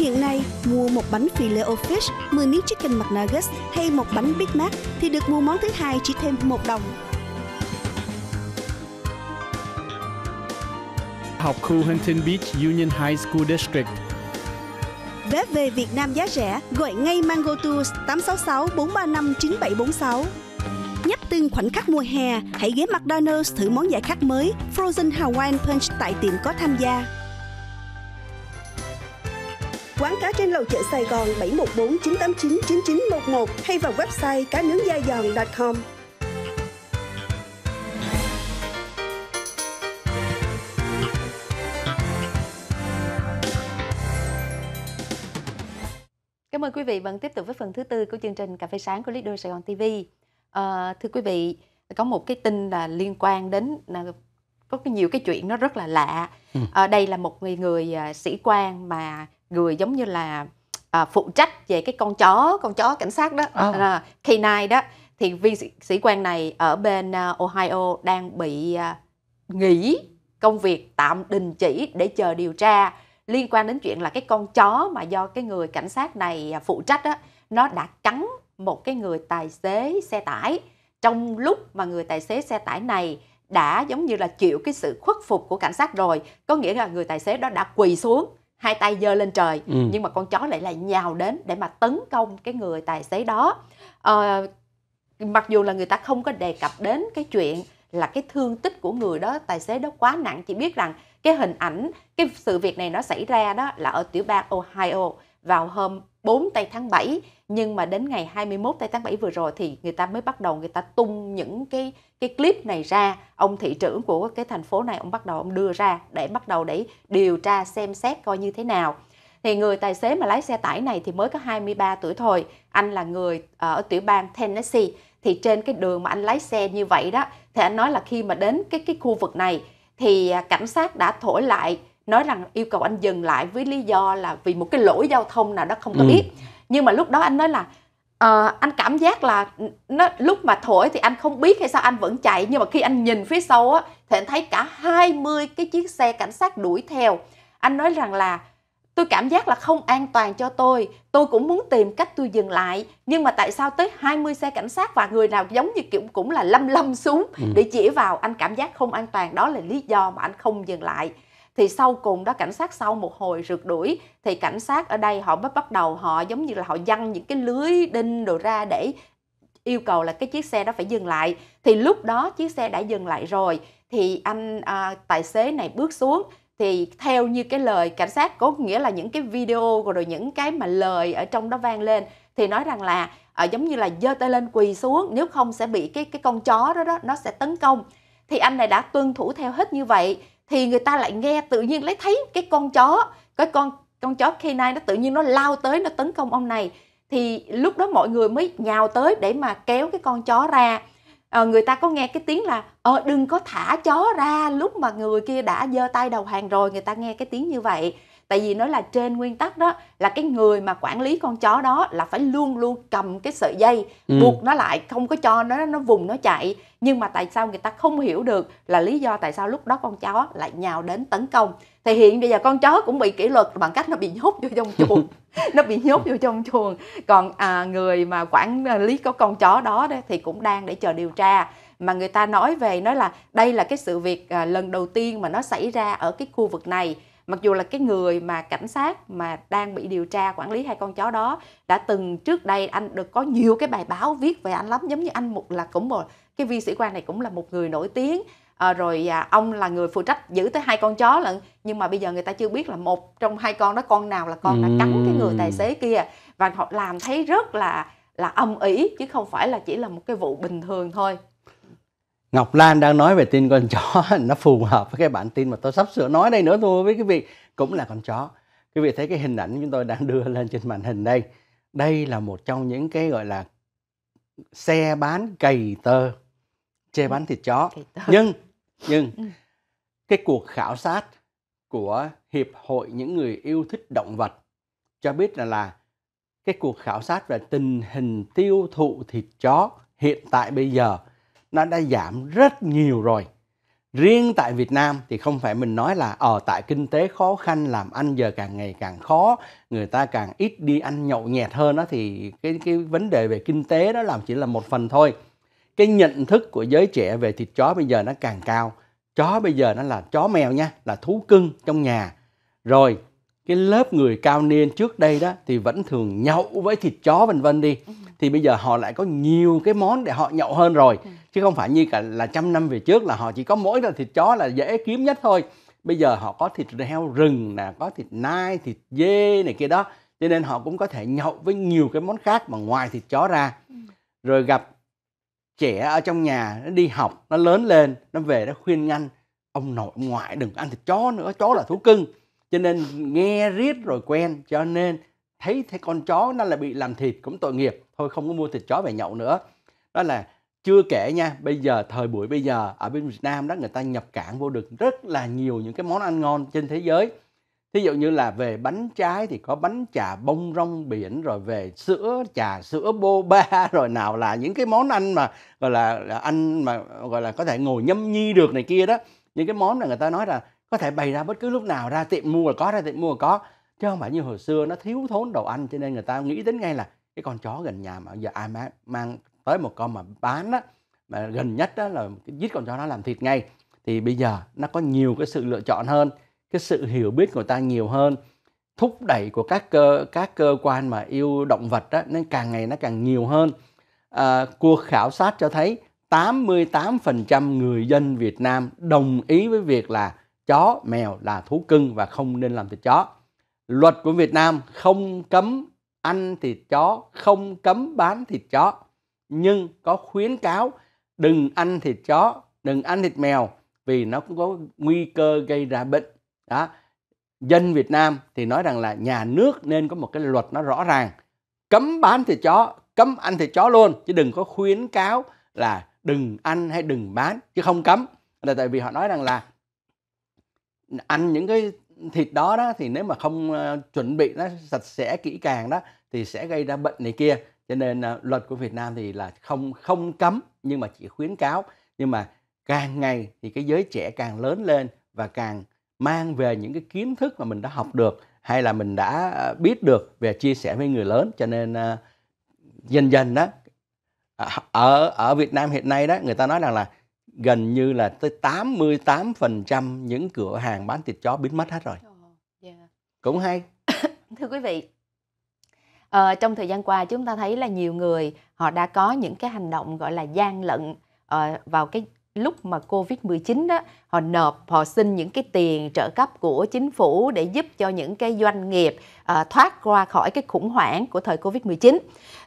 Hiện nay, mua một bánh filet o fish, 10 miếng chicken McNuggets hay một bánh Big Mac thì được mua món thứ hai chỉ thêm 1 đồng. Học khu Huntington Beach Union High School District. Vé về Việt Nam giá rẻ, gọi ngay Mango Tours 866 435 9746. Nhấp từng khoảnh khắc mùa hè, hãy ghé McDonald's thử món giải khát mới Frozen Hawaiian Punch tại tiệm có tham gia. Quán cá trên lầu chợ Sài Gòn 714 989 9911 hay vào website cá nướng da giòn.com. Cảm ơn quý vị vẫn tiếp tục với phần thứ tư của chương trình Cà phê sáng của Lido Sài Gòn TV. À, ờ, thưa quý vị, có một cái tin là liên quan đến là có nhiều cái chuyện nó rất là lạ. Ừ. À, đây là một người người à, sĩ quan mà người giống như là à, phụ trách về cái con chó con chó cảnh sát đó oh. à, K9 đó thì viên sĩ, sĩ quan này ở bên uh, Ohio đang bị uh, nghỉ công việc tạm đình chỉ để chờ điều tra liên quan đến chuyện là cái con chó mà do cái người cảnh sát này à, phụ trách đó nó đã cắn một cái người tài xế xe tải trong lúc mà người tài xế xe tải này đã giống như là chịu cái sự khuất phục của cảnh sát rồi có nghĩa là người tài xế đó đã quỳ xuống hai tay giơ lên trời ừ. nhưng mà con chó lại là nhào đến để mà tấn công cái người tài xế đó à, mặc dù là người ta không có đề cập đến cái chuyện là cái thương tích của người đó tài xế đó quá nặng chỉ biết rằng cái hình ảnh cái sự việc này nó xảy ra đó là ở tiểu bang Ohio vào hôm 4 tây tháng 7 nhưng mà đến ngày 21 tây tháng 7 vừa rồi thì người ta mới bắt đầu người ta tung những cái cái clip này ra ông thị trưởng của cái thành phố này ông bắt đầu ông đưa ra để bắt đầu để điều tra xem xét coi như thế nào thì người tài xế mà lái xe tải này thì mới có 23 tuổi thôi anh là người ờ, ở tiểu bang Tennessee thì trên cái đường mà anh lái xe như vậy đó thì anh nói là khi mà đến cái cái khu vực này thì à, cảnh sát đã thổi lại nói rằng yêu cầu anh dừng lại với lý do là vì một cái lỗi giao thông nào đó không có ừ. biết nhưng mà lúc đó anh nói là uh, anh cảm giác là nó lúc mà thổi thì anh không biết hay sao anh vẫn chạy nhưng mà khi anh nhìn phía sau á thì anh thấy cả 20 cái chiếc xe cảnh sát đuổi theo anh nói rằng là tôi cảm giác là không an toàn cho tôi tôi cũng muốn tìm cách tôi dừng lại nhưng mà tại sao tới 20 xe cảnh sát và người nào giống như kiểu cũng là lâm lâm xuống ừ. để chỉ vào anh cảm giác không an toàn đó là lý do mà anh không dừng lại thì sau cùng đó cảnh sát sau một hồi rượt đuổi thì cảnh sát ở đây họ bắt bắt đầu họ giống như là họ dăng những cái lưới đinh đồ ra để yêu cầu là cái chiếc xe đó phải dừng lại thì lúc đó chiếc xe đã dừng lại rồi thì anh à, tài xế này bước xuống thì theo như cái lời cảnh sát có nghĩa là những cái video rồi những cái mà lời ở trong đó vang lên thì nói rằng là à, giống như là giơ tay lên quỳ xuống nếu không sẽ bị cái cái con chó đó đó nó sẽ tấn công thì anh này đã tuân thủ theo hết như vậy thì người ta lại nghe tự nhiên lấy thấy cái con chó cái con con chó K9 nó tự nhiên nó lao tới nó tấn công ông này thì lúc đó mọi người mới nhào tới để mà kéo cái con chó ra à, người ta có nghe cái tiếng là ờ đừng có thả chó ra lúc mà người kia đã giơ tay đầu hàng rồi người ta nghe cái tiếng như vậy tại vì nó là trên nguyên tắc đó là cái người mà quản lý con chó đó là phải luôn luôn cầm cái sợi dây ừ. buộc nó lại không có cho nó nó vùng nó chạy nhưng mà tại sao người ta không hiểu được là lý do tại sao lúc đó con chó lại nhào đến tấn công thì hiện bây giờ con chó cũng bị kỷ luật bằng cách nó bị nhốt vô trong chuồng nó bị nhốt vô trong chuồng còn à, người mà quản à, lý có con chó đó đấy, thì cũng đang để chờ điều tra mà người ta nói về nói là đây là cái sự việc à, lần đầu tiên mà nó xảy ra ở cái khu vực này mặc dù là cái người mà cảnh sát mà đang bị điều tra quản lý hai con chó đó đã từng trước đây anh được có nhiều cái bài báo viết về anh lắm giống như anh một là cũng một cái vi sĩ quan này cũng là một người nổi tiếng à, rồi à, ông là người phụ trách giữ tới hai con chó lận nhưng mà bây giờ người ta chưa biết là một trong hai con đó con nào là con đã cắn cái người tài xế kia và họ làm thấy rất là là âm ỉ chứ không phải là chỉ là một cái vụ bình thường thôi Ngọc Lan đang nói về tin con chó nó phù hợp với cái bản tin mà tôi sắp sửa nói đây nữa thôi với quý vị cũng là con chó quý vị thấy cái hình ảnh chúng tôi đang đưa lên trên màn hình đây đây là một trong những cái gọi là xe bán cầy tơ chê bán thịt chó nhưng nhưng ừ. cái cuộc khảo sát của hiệp hội những người yêu thích động vật cho biết là là cái cuộc khảo sát về tình hình tiêu thụ thịt chó hiện tại bây giờ nó đã giảm rất nhiều rồi riêng tại Việt Nam thì không phải mình nói là ở ờ, tại kinh tế khó khăn làm ăn giờ càng ngày càng khó người ta càng ít đi ăn nhậu nhẹt hơn đó thì cái cái vấn đề về kinh tế đó làm chỉ là một phần thôi cái nhận thức của giới trẻ về thịt chó bây giờ nó càng cao chó bây giờ nó là chó mèo nha là thú cưng trong nhà rồi cái lớp người cao niên trước đây đó thì vẫn thường nhậu với thịt chó vân vân đi ừ. thì bây giờ họ lại có nhiều cái món để họ nhậu hơn rồi ừ. chứ không phải như cả là trăm năm về trước là họ chỉ có mỗi là thịt chó là dễ kiếm nhất thôi bây giờ họ có thịt heo rừng nè có thịt nai thịt dê này kia đó cho nên họ cũng có thể nhậu với nhiều cái món khác mà ngoài thịt chó ra ừ. rồi gặp trẻ ở trong nhà nó đi học nó lớn lên nó về nó khuyên ngăn ông nội ông ngoại đừng ăn thịt chó nữa chó là thú cưng cho nên nghe riết rồi quen cho nên thấy thấy con chó nó là bị làm thịt cũng tội nghiệp thôi không có mua thịt chó về nhậu nữa đó là chưa kể nha bây giờ thời buổi bây giờ ở bên Việt Nam đó người ta nhập cảng vô được rất là nhiều những cái món ăn ngon trên thế giới thí dụ như là về bánh trái thì có bánh trà bông rong biển rồi về sữa trà sữa boba rồi nào là những cái món ăn mà gọi là, là ăn mà gọi là có thể ngồi nhâm nhi được này kia đó những cái món là người ta nói là có thể bày ra bất cứ lúc nào ra tiệm mua là có ra tiệm mua là có chứ không phải như hồi xưa nó thiếu thốn đồ ăn cho nên người ta nghĩ đến ngay là cái con chó gần nhà mà giờ ai mà mang tới một con mà bán á mà gần nhất đó là giết con chó nó làm thịt ngay thì bây giờ nó có nhiều cái sự lựa chọn hơn cái sự hiểu biết của ta nhiều hơn thúc đẩy của các cơ các cơ quan mà yêu động vật đó, nên càng ngày nó càng nhiều hơn à, cuộc khảo sát cho thấy 88% người dân Việt Nam đồng ý với việc là chó, mèo là thú cưng và không nên làm thịt chó. Luật của Việt Nam không cấm ăn thịt chó, không cấm bán thịt chó. Nhưng có khuyến cáo đừng ăn thịt chó, đừng ăn thịt mèo vì nó cũng có nguy cơ gây ra bệnh. Đó. Dân Việt Nam thì nói rằng là nhà nước nên có một cái luật nó rõ ràng. Cấm bán thịt chó, cấm ăn thịt chó luôn. Chứ đừng có khuyến cáo là đừng ăn hay đừng bán chứ không cấm. Là tại vì họ nói rằng là ăn những cái thịt đó đó thì nếu mà không ờ, chuẩn bị nó sạch sẽ kỹ càng đó thì sẽ gây ra bệnh này kia cho nên ờ, luật của Việt Nam thì là không không cấm nhưng mà chỉ khuyến cáo nhưng mà càng ngày thì cái giới trẻ càng lớn lên và càng mang về những cái kiến thức mà mình đã học được hay là mình đã ờ, biết được về chia sẻ với người lớn cho nên dần dần đó ở ở Việt Nam hiện nay đó người ta nói rằng là gần như là tới 88% những cửa hàng bán thịt chó biến mất hết rồi. Dạ. Cũng hay. Thưa quý vị, à, trong thời gian qua chúng ta thấy là nhiều người họ đã có những cái hành động gọi là gian lận à, vào cái lúc mà Covid-19 đó, họ nộp, họ xin những cái tiền trợ cấp của chính phủ để giúp cho những cái doanh nghiệp à, thoát qua khỏi cái khủng hoảng của thời Covid-19.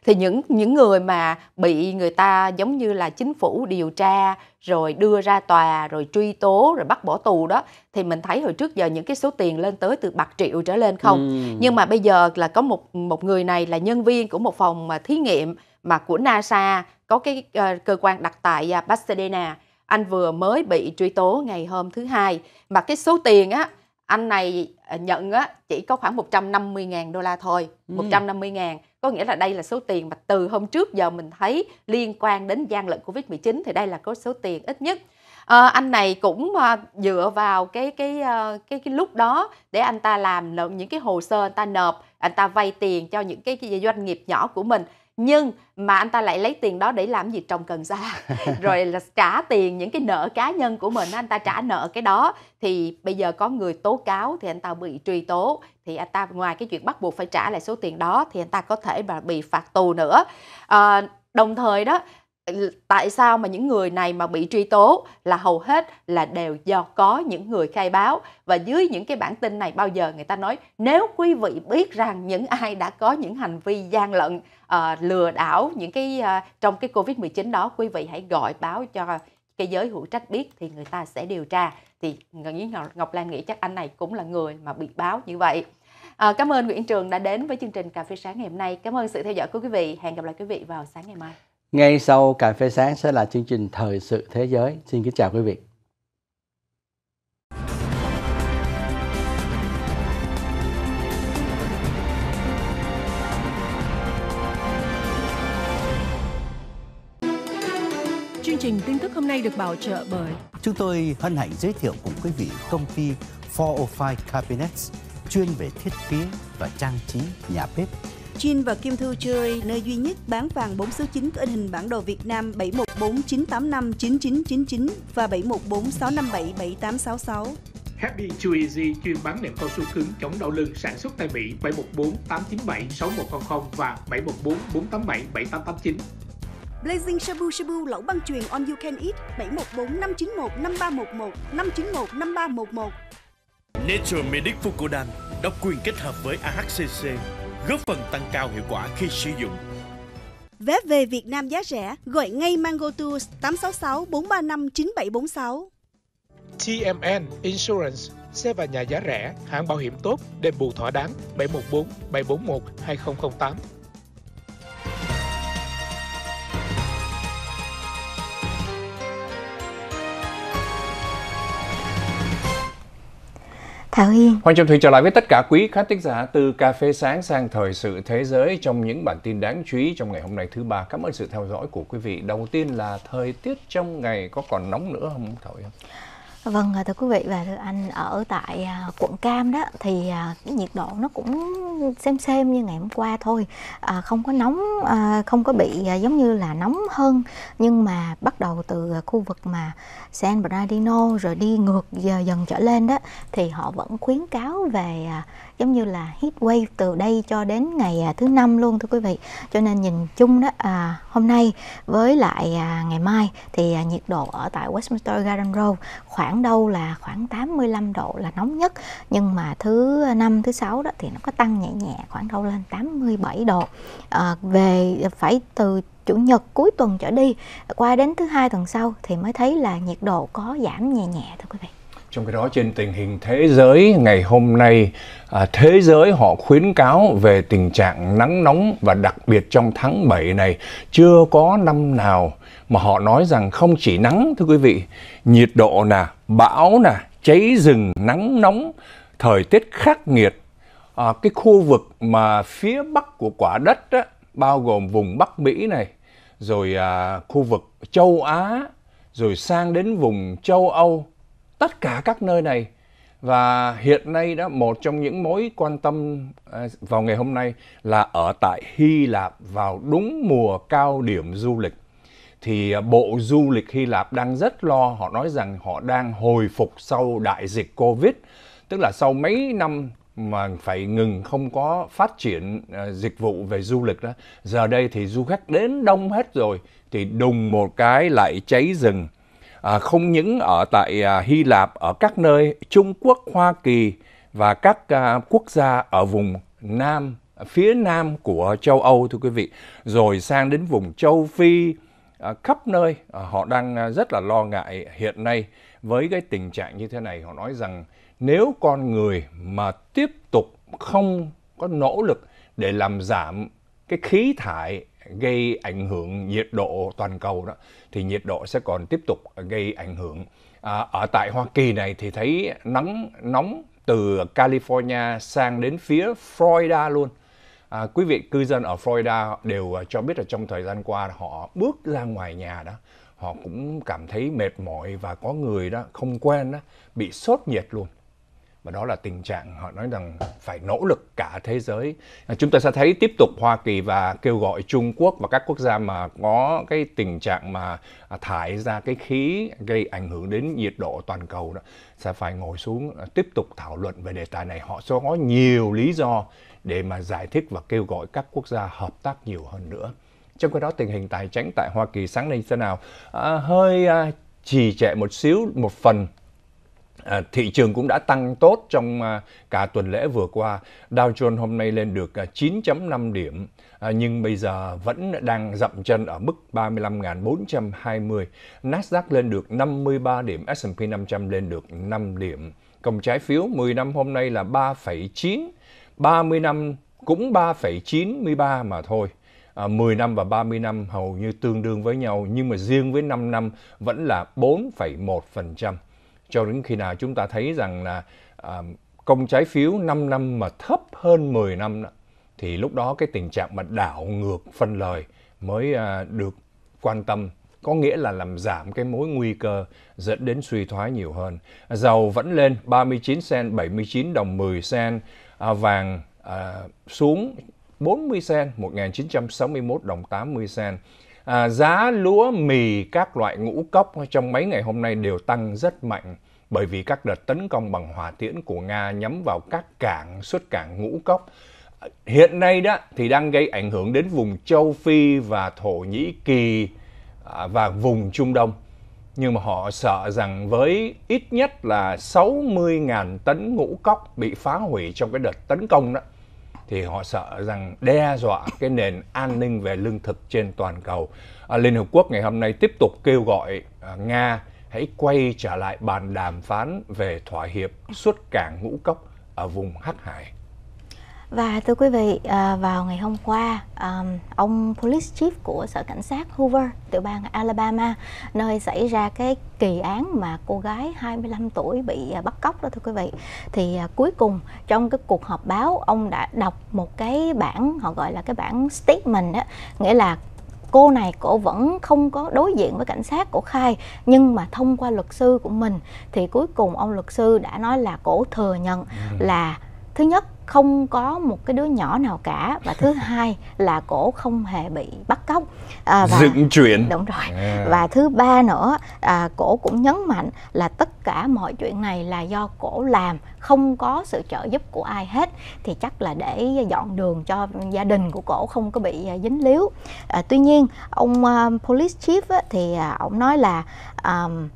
Thì những những người mà bị người ta giống như là chính phủ điều tra rồi đưa ra tòa rồi truy tố rồi bắt bỏ tù đó thì mình thấy hồi trước giờ những cái số tiền lên tới từ bạc triệu trở lên không. Ừ. Nhưng mà bây giờ là có một một người này là nhân viên của một phòng mà thí nghiệm mà của NASA có cái uh, cơ quan đặt tại uh, Pasadena anh vừa mới bị truy tố ngày hôm thứ hai mà cái số tiền á anh này à, nhận á chỉ có khoảng 150.000 đô la thôi, ừ. 150.000 có nghĩa là đây là số tiền mà từ hôm trước giờ mình thấy liên quan đến gian lận Covid-19 thì đây là có số tiền ít nhất. À, anh này cũng ờ, dựa vào cái cái ờ, cái cái lúc đó để anh ta làm những cái hồ sơ anh ta nộp, anh ta vay tiền cho những cái, cái doanh nghiệp nhỏ của mình nhưng mà anh ta lại lấy tiền đó để làm gì trồng cần sa rồi là trả tiền những cái nợ cá nhân của mình anh ta trả nợ cái đó thì bây giờ có người tố cáo thì anh ta bị truy tố thì anh ta ngoài cái chuyện bắt buộc phải trả lại số tiền đó thì anh ta có thể bị phạt tù nữa à, đồng thời đó tại sao mà những người này mà bị truy tố là hầu hết là đều do có những người khai báo và dưới những cái bản tin này bao giờ người ta nói nếu quý vị biết rằng những ai đã có những hành vi gian lận uh, lừa đảo những cái uh, trong cái covid 19 đó quý vị hãy gọi báo cho cái giới hữu trách biết thì người ta sẽ điều tra thì Ngọc, Ngọc Lan nghĩ chắc anh này cũng là người mà bị báo như vậy À, cảm ơn Nguyễn Trường đã đến với chương trình Cà phê sáng ngày hôm nay. Cảm ơn sự theo dõi của quý vị. Hẹn gặp lại quý vị vào sáng ngày mai. Ngay sau cà phê sáng sẽ là chương trình Thời sự Thế giới. Xin kính chào quý vị. Chương trình tin tức hôm nay được bảo trợ bởi Chúng tôi hân hạnh giới thiệu cùng quý vị công ty 405 Cabinets chuyên về thiết kế và trang trí nhà bếp Chin và Kim Thư chơi nơi duy nhất bán vàng 4 số 9 có in hình bản đồ Việt Nam 7149859999 và 7146577866. Happy Too Easy chuyên bán nệm cao su cứng chống đau lưng sản xuất tại Mỹ 714 897 6100 và 714 487 7889. Blazing Shabu Shabu lẩu băng truyền on you can eat 714 591 5311 591 5311. Nature Medic Fukudan độc quyền kết hợp với AHCC góp phần tăng cao hiệu quả khi sử dụng. Vé về Việt Nam giá rẻ, gọi ngay Mango Tours 866 435 9746. TMN Insurance, xe và nhà giá rẻ, hãng bảo hiểm tốt, đền bù thỏa đáng 714 741 2008 Thảo Hiên. Hoàng Trâm Thủy trở lại với tất cả quý khán thính giả từ Cà phê sáng sang thời sự thế giới trong những bản tin đáng chú ý trong ngày hôm nay thứ ba. Cảm ơn sự theo dõi của quý vị. Đầu tiên là thời tiết trong ngày có còn nóng nữa không Thảo Hiên? Vâng, à, thưa quý vị và thưa anh, ở tại à, quận Cam đó thì à, nhiệt độ nó cũng xem xem như ngày hôm qua thôi, à, không có nóng, à, không có bị giống như là nóng hơn, nhưng mà bắt đầu từ khu vực mà San Bernardino rồi đi ngược giờ dần trở lên đó thì họ vẫn khuyến cáo về giống như là heat wave từ đây cho đến ngày à, thứ năm luôn thưa quý vị cho nên nhìn chung đó à, hôm nay với lại à, ngày mai thì à, nhiệt độ ở tại Westminster Garden Road khoảng đâu là khoảng 85 độ là nóng nhất nhưng mà thứ năm thứ sáu đó thì nó có tăng nhẹ nhẹ khoảng đâu lên 87 độ à, về à, phải từ chủ nhật cuối tuần trở đi qua đến thứ hai tuần sau thì mới thấy là nhiệt độ có giảm nhẹ nhẹ thưa quý vị trong cái đó trên tình hình thế giới ngày hôm nay, à, thế giới họ khuyến cáo về tình trạng nắng nóng và đặc biệt trong tháng 7 này chưa có năm nào mà họ nói rằng không chỉ nắng thưa quý vị, nhiệt độ là bão là cháy rừng, nắng nóng, thời tiết khắc nghiệt. À, cái khu vực mà phía bắc của quả đất á bao gồm vùng Bắc Mỹ này, rồi à, khu vực châu Á, rồi sang đến vùng châu Âu tất cả các nơi này và hiện nay đó một trong những mối quan tâm à, vào ngày hôm nay là ở tại Hy Lạp vào đúng mùa cao điểm du lịch thì à, Bộ Du lịch Hy Lạp đang rất lo, họ nói rằng họ đang hồi phục sau đại dịch Covid, tức là sau mấy năm mà phải ngừng không có phát triển à, dịch vụ về du lịch đó. Giờ đây thì du khách đến đông hết rồi thì đùng một cái lại cháy rừng À, không những ở tại à, Hy Lạp, ở các nơi Trung Quốc, Hoa Kỳ và các à, quốc gia ở vùng Nam, phía Nam của châu Âu thưa quý vị, rồi sang đến vùng châu Phi, khắp nơi họ đang rất là lo ngại hiện nay với cái tình trạng như thế này. Họ nói rằng nếu con người mà tiếp tục không có nỗ lực để làm giảm cái khí thải gây ảnh hưởng nhiệt độ toàn cầu đó thì nhiệt độ sẽ còn tiếp tục gây ảnh hưởng à, ở tại Hoa Kỳ này thì thấy nắng nóng từ California sang đến phía Florida luôn à, quý vị cư dân ở Florida đều à, cho biết là trong thời gian qua họ bước ra ngoài nhà đó họ cũng cảm thấy mệt mỏi và có người đó không quen đó bị sốt nhiệt luôn và đó là tình trạng họ nói rằng phải nỗ lực cả thế giới à, chúng ta sẽ thấy tiếp tục hoa kỳ và kêu gọi trung quốc và các quốc gia mà có cái tình trạng mà à, thải ra cái khí gây ảnh hưởng đến nhiệt độ toàn cầu đó sẽ phải ngồi xuống à, tiếp tục thảo luận về đề tài này họ sẽ có nhiều lý do để mà giải thích và kêu gọi các quốc gia hợp tác nhiều hơn nữa trong khi đó tình hình tài chính tại hoa kỳ sáng nay thế nào à, hơi trì trệ một xíu một phần À, thị trường cũng đã tăng tốt trong à, cả tuần lễ vừa qua. Dow Jones hôm nay lên được à, 9.5 điểm à, nhưng bây giờ vẫn đang dậm chân ở mức 35.420. Nasdaq lên được 53 điểm, S&P 500 lên được 5 điểm. Công trái phiếu 10 năm hôm nay là 3,9, 30 năm cũng 3,93 mà thôi. À, 10 năm và 30 năm hầu như tương đương với nhau nhưng mà riêng với 5 năm vẫn là 4,1% cho đến khi nào chúng ta thấy rằng là à, công trái phiếu 5 năm mà thấp hơn 10 năm thì lúc đó cái tình trạng mà đảo ngược phân lời mới à, được quan tâm có nghĩa là làm giảm cái mối nguy cơ dẫn đến suy thoái nhiều hơn. Dầu vẫn lên 39 sen 79 đồng 10 sen, à, vàng à, xuống 40 sen 1961 đồng 80 sen. À, giá lúa, mì, các loại ngũ cốc trong mấy ngày hôm nay đều tăng rất mạnh bởi vì các đợt tấn công bằng hỏa tiễn của Nga nhắm vào các cảng xuất cảng ngũ cốc. Hiện nay đó thì đang gây ảnh hưởng đến vùng châu Phi và Thổ Nhĩ Kỳ à, và vùng Trung Đông. Nhưng mà họ sợ rằng với ít nhất là 60.000 tấn ngũ cốc bị phá hủy trong cái đợt tấn công đó thì họ sợ rằng đe dọa cái nền an ninh về lương thực trên toàn cầu. À, Liên Hợp Quốc ngày hôm nay tiếp tục kêu gọi à, Nga hãy quay trở lại bàn đàm phán về thỏa hiệp xuất cảng ngũ cốc ở vùng Hắc Hải. Và thưa quý vị, à, vào ngày hôm qua, à, ông police chief của sở cảnh sát Hoover, tiểu bang Alabama, nơi xảy ra cái kỳ án mà cô gái 25 tuổi bị à, bắt cóc đó thưa quý vị, thì cuối cùng trong cái cuộc họp báo ông đã đọc một cái bản họ gọi là cái bản statement đó, nghĩa là cô này cổ vẫn không có đối diện với cảnh sát cổ khai nhưng mà thông qua luật sư của mình thì cuối cùng ông luật sư đã nói là cổ thừa nhận ừ. là thứ nhất không có một cái đứa nhỏ nào cả và thứ hai là cổ không hề bị bắt cóc à, và, dựng chuyện đúng rồi yeah. À. và thứ ba nữa à, cổ cũng nhấn mạnh là tất cả mọi chuyện này là do cổ làm không có sự trợ giúp của ai hết thì chắc là để dọn đường cho gia đình của cổ không có bị à, dính líu à, tuy nhiên ông um, police chief á, thì à, ông nói là um,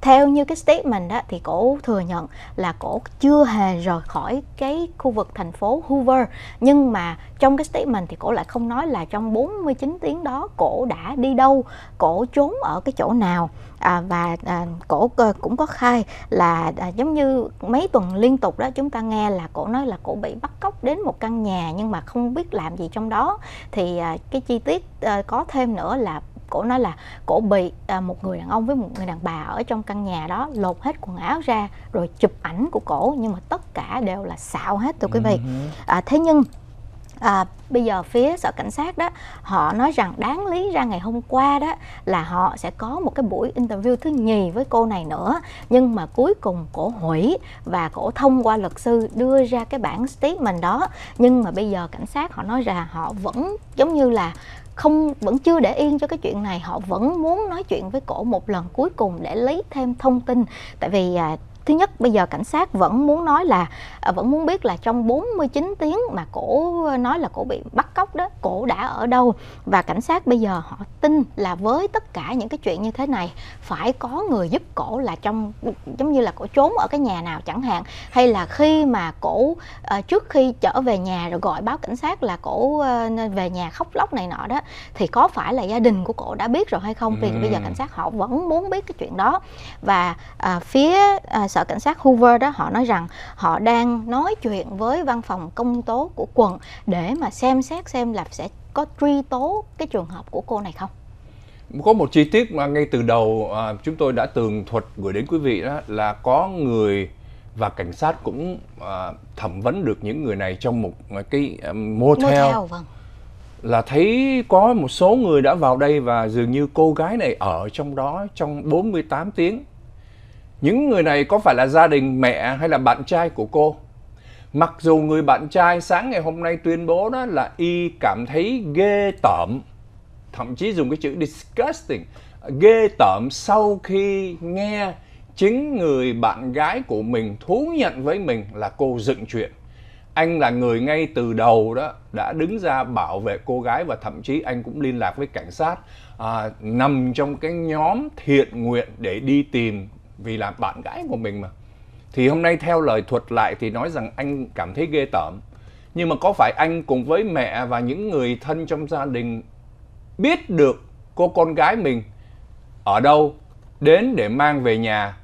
theo như cái statement đó thì cổ thừa nhận là cổ chưa hề rời khỏi cái khu vực thành phố Hoover nhưng mà trong cái statement thì cổ lại không nói là trong 49 tiếng đó cổ đã đi đâu cổ trốn ở cái chỗ nào à, và à, cổ cũng có khai là à, giống như mấy tuần liên tục đó chúng ta nghe là cổ nói là cổ bị bắt cóc đến một căn nhà nhưng mà không biết làm gì trong đó thì à, cái chi tiết à, có thêm nữa là cổ nói là cổ bị à, một người đàn ông với một người đàn bà ở trong căn nhà đó lột hết quần áo ra rồi chụp ảnh của cổ nhưng mà tất cả đều là xạo hết thưa quý vị ừ à, thế nhưng À, bây giờ phía sở cảnh sát đó họ nói rằng đáng lý ra ngày hôm qua đó là họ sẽ có một cái buổi interview thứ nhì với cô này nữa nhưng mà cuối cùng cổ hủy và cổ thông qua luật sư đưa ra cái bản statement đó nhưng mà bây giờ cảnh sát họ nói ra họ vẫn giống như là không vẫn chưa để yên cho cái chuyện này họ vẫn muốn nói chuyện với cổ một lần cuối cùng để lấy thêm thông tin tại vì à, thứ nhất bây giờ cảnh sát vẫn muốn nói là à, vẫn muốn biết là trong 49 tiếng mà cổ nói là cổ bị bắt cóc đó cổ đã ở đâu và cảnh sát bây giờ họ tin là với tất cả những cái chuyện như thế này phải có người giúp cổ là trong giống như là cổ trốn ở cái nhà nào chẳng hạn hay là khi mà cổ à, trước khi trở về nhà rồi gọi báo cảnh sát là cổ về nhà khóc lóc này nọ đó thì có phải là gia đình của cổ đã biết rồi hay không vì ừ. bây giờ cảnh sát họ vẫn muốn biết cái chuyện đó và uh, phía uh, sở cảnh sát Hoover đó họ nói rằng họ đang nói chuyện với văn phòng công tố của quận để mà xem xét xem là sẽ có truy tố cái trường hợp của cô này không có một chi tiết mà ngay từ đầu à, chúng tôi đã tường thuật gửi đến quý vị đó là có người và cảnh sát cũng à, thẩm vấn được những người này trong một à, cái um, motel, motel vâng. là thấy có một số người đã vào đây và dường như cô gái này ở trong đó trong 48 tiếng những người này có phải là gia đình mẹ hay là bạn trai của cô mặc dù người bạn trai sáng ngày hôm nay tuyên bố đó là y cảm thấy ghê tởm thậm chí dùng cái chữ disgusting ghê tởm sau khi nghe chính người bạn gái của mình thú nhận với mình là cô dựng chuyện anh là người ngay từ đầu đó đã đứng ra bảo vệ cô gái và thậm chí anh cũng liên lạc với cảnh sát à, nằm trong cái nhóm thiện nguyện để đi tìm vì là bạn gái của mình mà thì hôm nay theo lời thuật lại thì nói rằng anh cảm thấy ghê tởm nhưng mà có phải anh cùng với mẹ và những người thân trong gia đình biết được cô con gái mình ở đâu đến để mang về nhà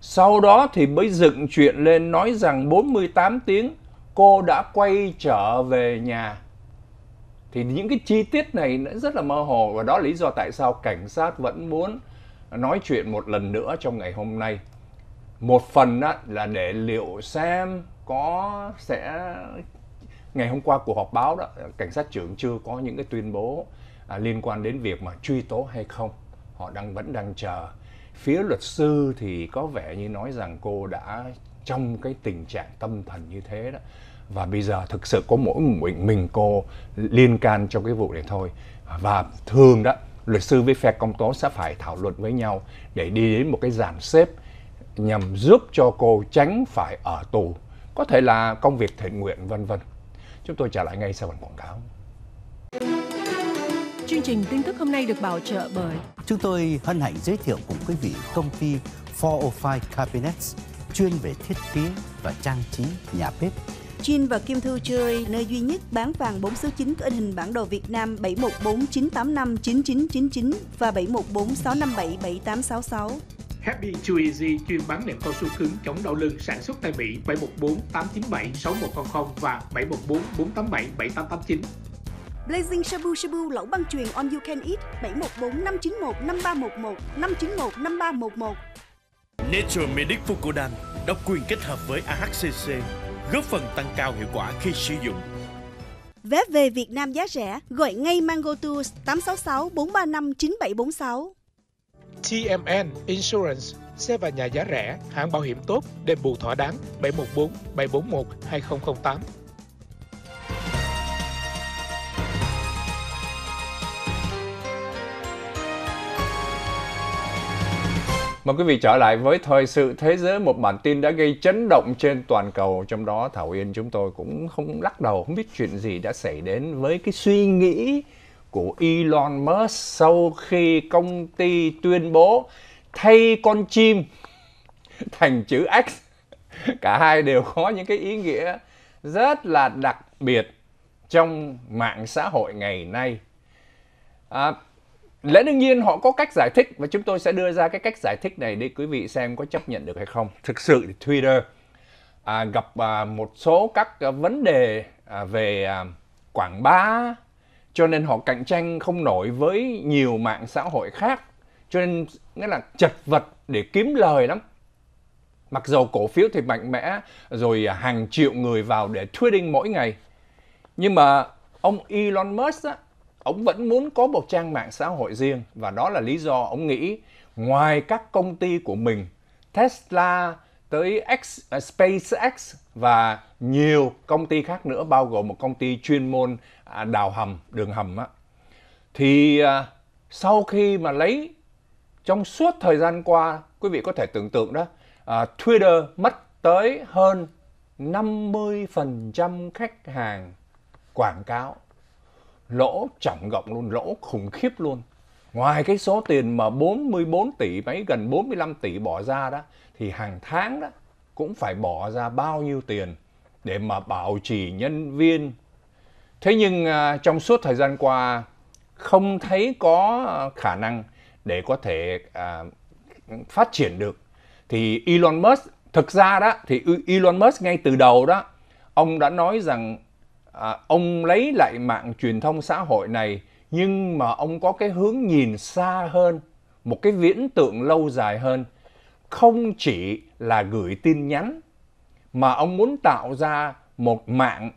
sau đó thì mới dựng chuyện lên nói rằng 48 tiếng cô đã quay trở về nhà thì những cái chi tiết này nó rất là mơ hồ và đó là lý do tại sao cảnh sát vẫn muốn nói chuyện một lần nữa trong ngày hôm nay một phần á, là để liệu xem có sẽ ngày hôm qua cuộc họp báo đó cảnh sát trưởng chưa có những cái tuyên bố à, liên quan đến việc mà truy tố hay không họ đang vẫn đang chờ phía luật sư thì có vẻ như nói rằng cô đã trong cái tình trạng tâm thần như thế đó và bây giờ thực sự có mỗi mình, mình cô liên can trong cái vụ này thôi và thường đó luật sư với phe công tố sẽ phải thảo luận với nhau để đi đến một cái dàn xếp nhằm giúp cho cô tránh phải ở tù có thể là công việc thiện nguyện vân vân chúng tôi trả lại ngay sau phần quảng cáo chương trình tin tức hôm nay được bảo trợ bởi chúng tôi hân hạnh giới thiệu cùng quý vị công ty 405 Cabinets chuyên về thiết kế và trang trí nhà bếp Jin và Kim Thư chơi nơi duy nhất bán vàng 4 số 9 có in hình bản đồ Việt Nam 7149859999 và 7146577866. Happy Too Easy chuyên bán nệm cao su cứng chống đau lưng sản xuất tại Mỹ 714-897-6100 và 714-487-7889. Blazing Shabu Shabu lẩu băng truyền on you can eat 714 591 5311 591 5311 Nature Medic Fukudan độc quyền kết hợp với AHCC góp phần tăng cao hiệu quả khi sử dụng. Vé về Việt Nam giá rẻ, gọi ngay Mango Tours 866 435 9746. TMN Insurance, xe và nhà giá rẻ, hãng bảo hiểm tốt, đền bù thỏa đáng 714 741 2008. Mời quý vị trở lại với thời sự thế giới một bản tin đã gây chấn động trên toàn cầu trong đó Thảo Yên chúng tôi cũng không lắc đầu không biết chuyện gì đã xảy đến với cái suy nghĩ của Elon Musk sau khi công ty tuyên bố thay con chim thành chữ X. Cả hai đều có những cái ý nghĩa rất là đặc biệt trong mạng xã hội ngày nay. À, lẽ đương nhiên họ có cách giải thích và chúng tôi sẽ đưa ra cái cách giải thích này để quý vị xem có chấp nhận được hay không thực sự thì twitter à, gặp à, một số các à, vấn đề à, về à, quảng bá cho nên họ cạnh tranh không nổi với nhiều mạng xã hội khác cho nên nghĩa là chật vật để kiếm lời lắm mặc dầu cổ phiếu thì mạnh mẽ rồi à, hàng triệu người vào để trading mỗi ngày nhưng mà ông Elon Musk á, ông vẫn muốn có một trang mạng xã hội riêng và đó là lý do ông nghĩ ngoài các công ty của mình Tesla tới X, uh, SpaceX và nhiều công ty khác nữa bao gồm một công ty chuyên môn uh, đào hầm đường hầm á thì uh, sau khi mà lấy trong suốt thời gian qua quý vị có thể tưởng tượng đó uh, Twitter mất tới hơn 50% khách hàng quảng cáo lỗ trọng gọng luôn, lỗ khủng khiếp luôn. Ngoài cái số tiền mà 44 tỷ mấy gần 45 tỷ bỏ ra đó thì hàng tháng đó cũng phải bỏ ra bao nhiêu tiền để mà bảo trì nhân viên. Thế nhưng à, trong suốt thời gian qua không thấy có khả năng để có thể à, phát triển được thì Elon Musk thực ra đó thì Elon Musk ngay từ đầu đó ông đã nói rằng à, ông lấy lại mạng truyền thông xã hội này nhưng mà ông có cái hướng nhìn xa hơn một cái viễn tượng lâu dài hơn không chỉ là gửi tin nhắn mà ông muốn tạo ra một mạng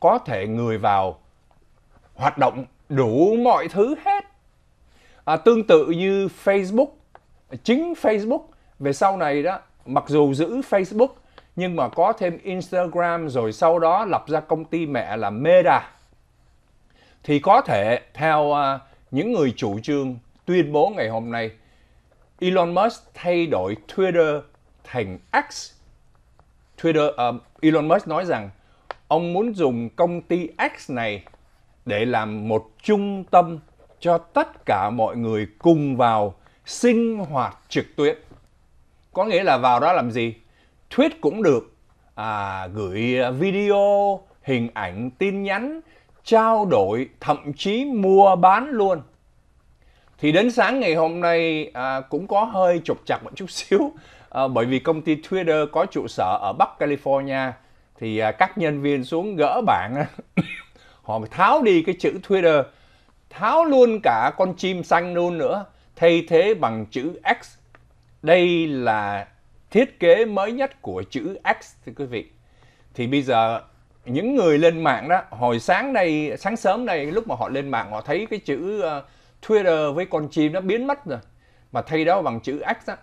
có thể người vào hoạt động đủ mọi thứ hết à, tương tự như facebook chính facebook về sau này đó mặc dù giữ facebook nhưng mà có thêm Instagram rồi sau đó lập ra công ty mẹ là Meta thì có thể theo à, những người chủ trương tuyên bố ngày hôm nay Elon Musk thay đổi Twitter thành X. Twitter uh, Elon Musk nói rằng ông muốn dùng công ty X này để làm một trung tâm cho tất cả mọi người cùng vào sinh hoạt trực tuyến. Có nghĩa là vào đó làm gì? tweet cũng được à, gửi video hình ảnh tin nhắn trao đổi thậm chí mua bán luôn thì đến sáng ngày hôm nay à, cũng có hơi trục chặt một chút xíu à, bởi vì công ty Twitter có trụ sở ở Bắc California thì à, các nhân viên xuống gỡ bảng họ tháo đi cái chữ Twitter tháo luôn cả con chim xanh luôn nữa thay thế bằng chữ X đây là thiết kế mới nhất của chữ X thưa quý vị. Thì bây giờ những người lên mạng đó, hồi sáng nay sáng sớm nay lúc mà họ lên mạng họ thấy cái chữ uh, Twitter với con chim nó biến mất rồi mà thay đó bằng chữ X á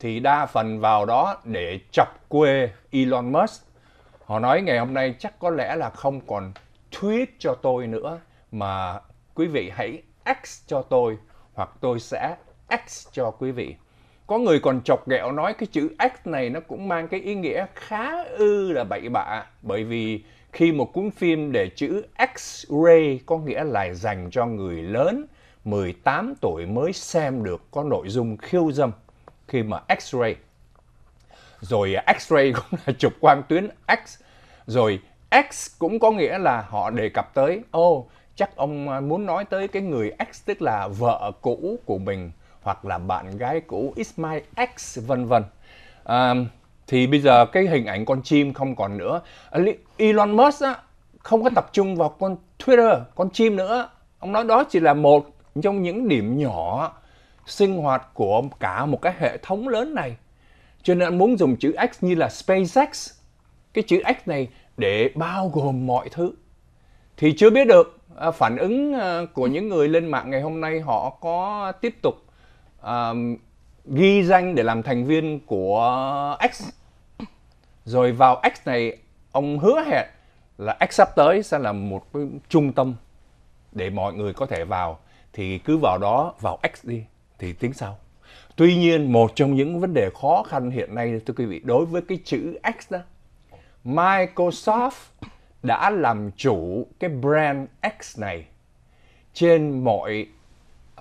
thì đa phần vào đó để chọc quê Elon Musk. Họ nói ngày hôm nay chắc có lẽ là không còn tweet cho tôi nữa mà quý vị hãy X cho tôi hoặc tôi sẽ X cho quý vị có người còn chọc ghẹo nói cái chữ X này nó cũng mang cái ý nghĩa khá ư là bậy bạ bởi vì khi một cuốn phim để chữ X-ray có nghĩa là dành cho người lớn 18 tuổi mới xem được có nội dung khiêu dâm khi mà X-ray. Rồi X-ray cũng là chụp quang tuyến X. Rồi X cũng có nghĩa là họ đề cập tới, ô, oh, chắc ông muốn nói tới cái người X tức là vợ cũ của mình hoặc là bạn gái cũ It's my ex vân vân à, thì bây giờ cái hình ảnh con chim không còn nữa ờ, Elon Musk á, không có tập trung vào con Twitter con chim nữa ông nói đó chỉ là một trong những điểm nhỏ sinh hoạt của cả một cái hệ thống lớn này cho nên anh muốn dùng chữ X như là SpaceX cái chữ X này để bao gồm mọi thứ thì chưa biết được ờ, phản ứng ờ, của những người lên mạng ngày hôm nay họ có tiếp tục um, ghi danh để làm thành viên của X rồi vào X này ông hứa hẹn là X sắp tới sẽ là một cái trung tâm để mọi người có thể vào thì cứ vào đó vào X đi thì tính sau tuy nhiên một trong những vấn đề khó khăn hiện nay thưa quý vị đối với cái chữ X đó Microsoft đã làm chủ cái brand X này trên mọi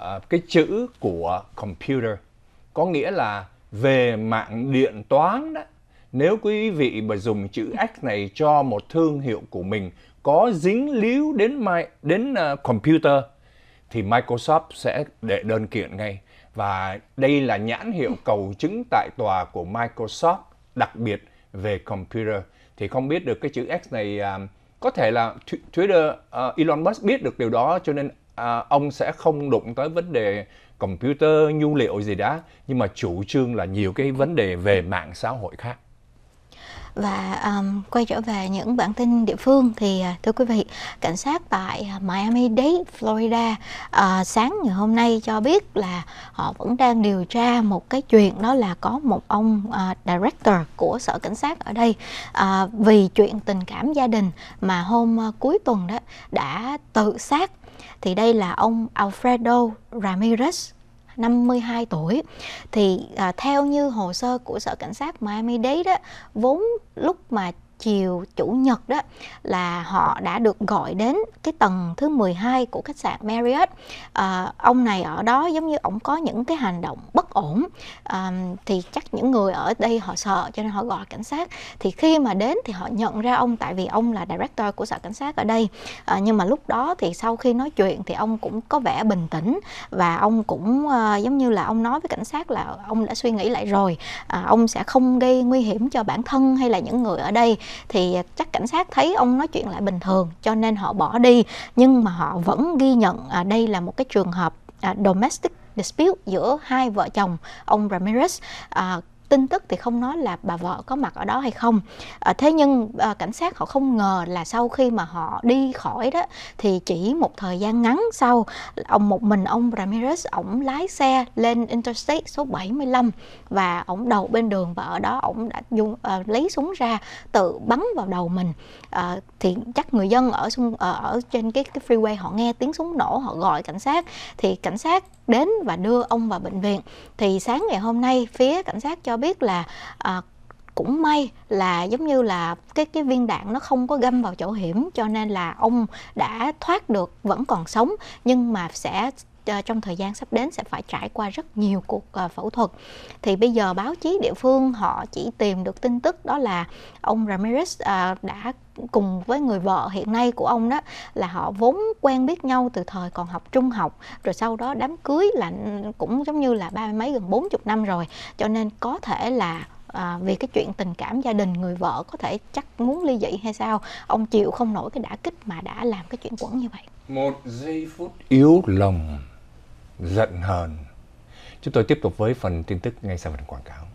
Ờ, cái chữ của computer có nghĩa là về mạng điện toán đó nếu quý vị mà dùng chữ X này cho một thương hiệu của mình có dính líu đến my, đến uh, computer thì Microsoft sẽ đệ đơn kiện ngay và đây là nhãn hiệu cầu chứng tại tòa của Microsoft đặc biệt về computer thì không biết được cái chữ X này uh, có thể là Twitter uh, Elon Musk biết được điều đó cho nên à, ông sẽ không đụng tới vấn đề computer nhu liệu gì đó nhưng mà chủ trương là nhiều cái vấn đề về mạng xã hội khác và um, quay trở về những bản tin địa phương thì à, thưa quý vị cảnh sát tại à, Miami Dade, Florida uh, sáng ngày hôm nay cho biết là họ vẫn đang điều tra một cái chuyện đó là có một ông uh, director của sở cảnh sát ở đây uh, vì chuyện tình cảm gia đình mà hôm uh, cuối tuần đó đã tự sát thì đây là ông Alfredo Ramirez 52 tuổi thì à, theo như hồ sơ của sở cảnh sát Miami Dade đó vốn lúc mà chiều chủ nhật đó là họ đã được gọi đến cái tầng thứ 12 của khách sạn Marriott à, ông này ở đó giống như ổng có những cái hành động bất ổn à, thì chắc những người ở đây họ sợ cho nên họ gọi cảnh sát thì khi mà đến thì họ nhận ra ông tại vì ông là director của sở cảnh sát ở đây à, nhưng mà lúc đó thì sau khi nói chuyện thì ông cũng có vẻ bình tĩnh và ông cũng à, giống như là ông nói với cảnh sát là ông đã suy nghĩ lại rồi à, ông sẽ không gây nguy hiểm cho bản thân hay là những người ở đây thì à, chắc cảnh sát thấy ông nói chuyện lại bình thường cho nên họ bỏ đi nhưng mà họ vẫn ghi nhận à, đây là một cái trường hợp à, domestic dispute giữa hai vợ chồng ông Ramirez à, tin tức thì không nói là bà vợ có mặt ở đó hay không à, thế nhưng à, cảnh sát họ không ngờ là sau khi mà họ đi khỏi đó thì chỉ một thời gian ngắn sau ông một mình ông Ramirez ổng lái xe lên interstate số 75 và ổng đầu bên đường và ở đó ổng đã dùng à, lấy súng ra tự bắn vào đầu mình à, thì chắc người dân ở xung, à, ở trên cái, cái freeway họ nghe tiếng súng nổ họ gọi cảnh sát thì cảnh sát đến và đưa ông vào bệnh viện thì sáng ngày hôm nay phía cảnh sát cho biết là à, cũng may là giống như là cái cái viên đạn nó không có găm vào chỗ hiểm cho nên là ông đã thoát được vẫn còn sống nhưng mà sẽ Ờ, trong thời gian sắp đến sẽ phải trải qua rất nhiều cuộc ờ, phẫu thuật thì bây giờ báo chí địa phương họ chỉ tìm được tin tức đó là ông Ramirez ờ, đã cùng với người vợ hiện nay của ông đó là họ vốn quen biết nhau từ thời còn học trung học rồi sau đó đám cưới là ừ, cũng giống như là ba mấy gần bốn chục năm rồi cho nên có thể là à, vì cái chuyện tình cảm gia đình người vợ có thể chắc muốn ly dị hay sao ông chịu không nổi cái đả kích mà đã làm cái chuyện quẩn như vậy một giây phút yếu lòng giận hờn. Chúng tôi tiếp tục với phần tin tức ngay sau phần quảng cáo.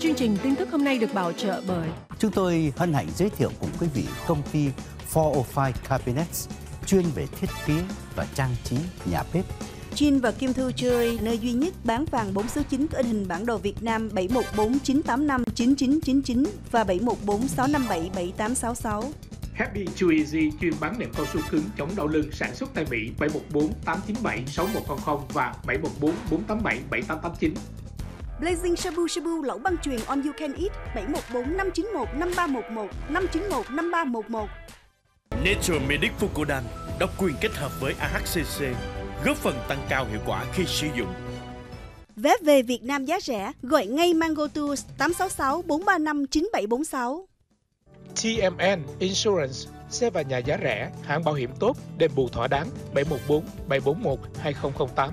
Chương trình tin tức hôm nay được bảo trợ bởi Chúng tôi hân hạnh giới thiệu cùng quý vị công ty 405 Cabinets chuyên về thiết kế và trang trí nhà bếp. Chin và Kim Thư chơi nơi duy nhất bán vàng 4 số 9 có in hình bản đồ Việt Nam 7149859999 và 7146577866. Happy Too Easy chuyên bán nệm cao su cứng chống đau lưng sản xuất tại Mỹ 714 897 6100 và 714 487 7889. Blazing Shabu Shabu lẩu băng truyền on you can eat 714 591 5311 591 5311. Nature Medic Fucodan độc quyền kết hợp với AHCC góp phần tăng cao hiệu quả khi sử dụng. Vé về Việt Nam giá rẻ, gọi ngay Mango Tours 866 435 9746. TMN Insurance xe và nhà giá rẻ, hãng bảo hiểm tốt, đền bù thỏa đáng 714 741 2008.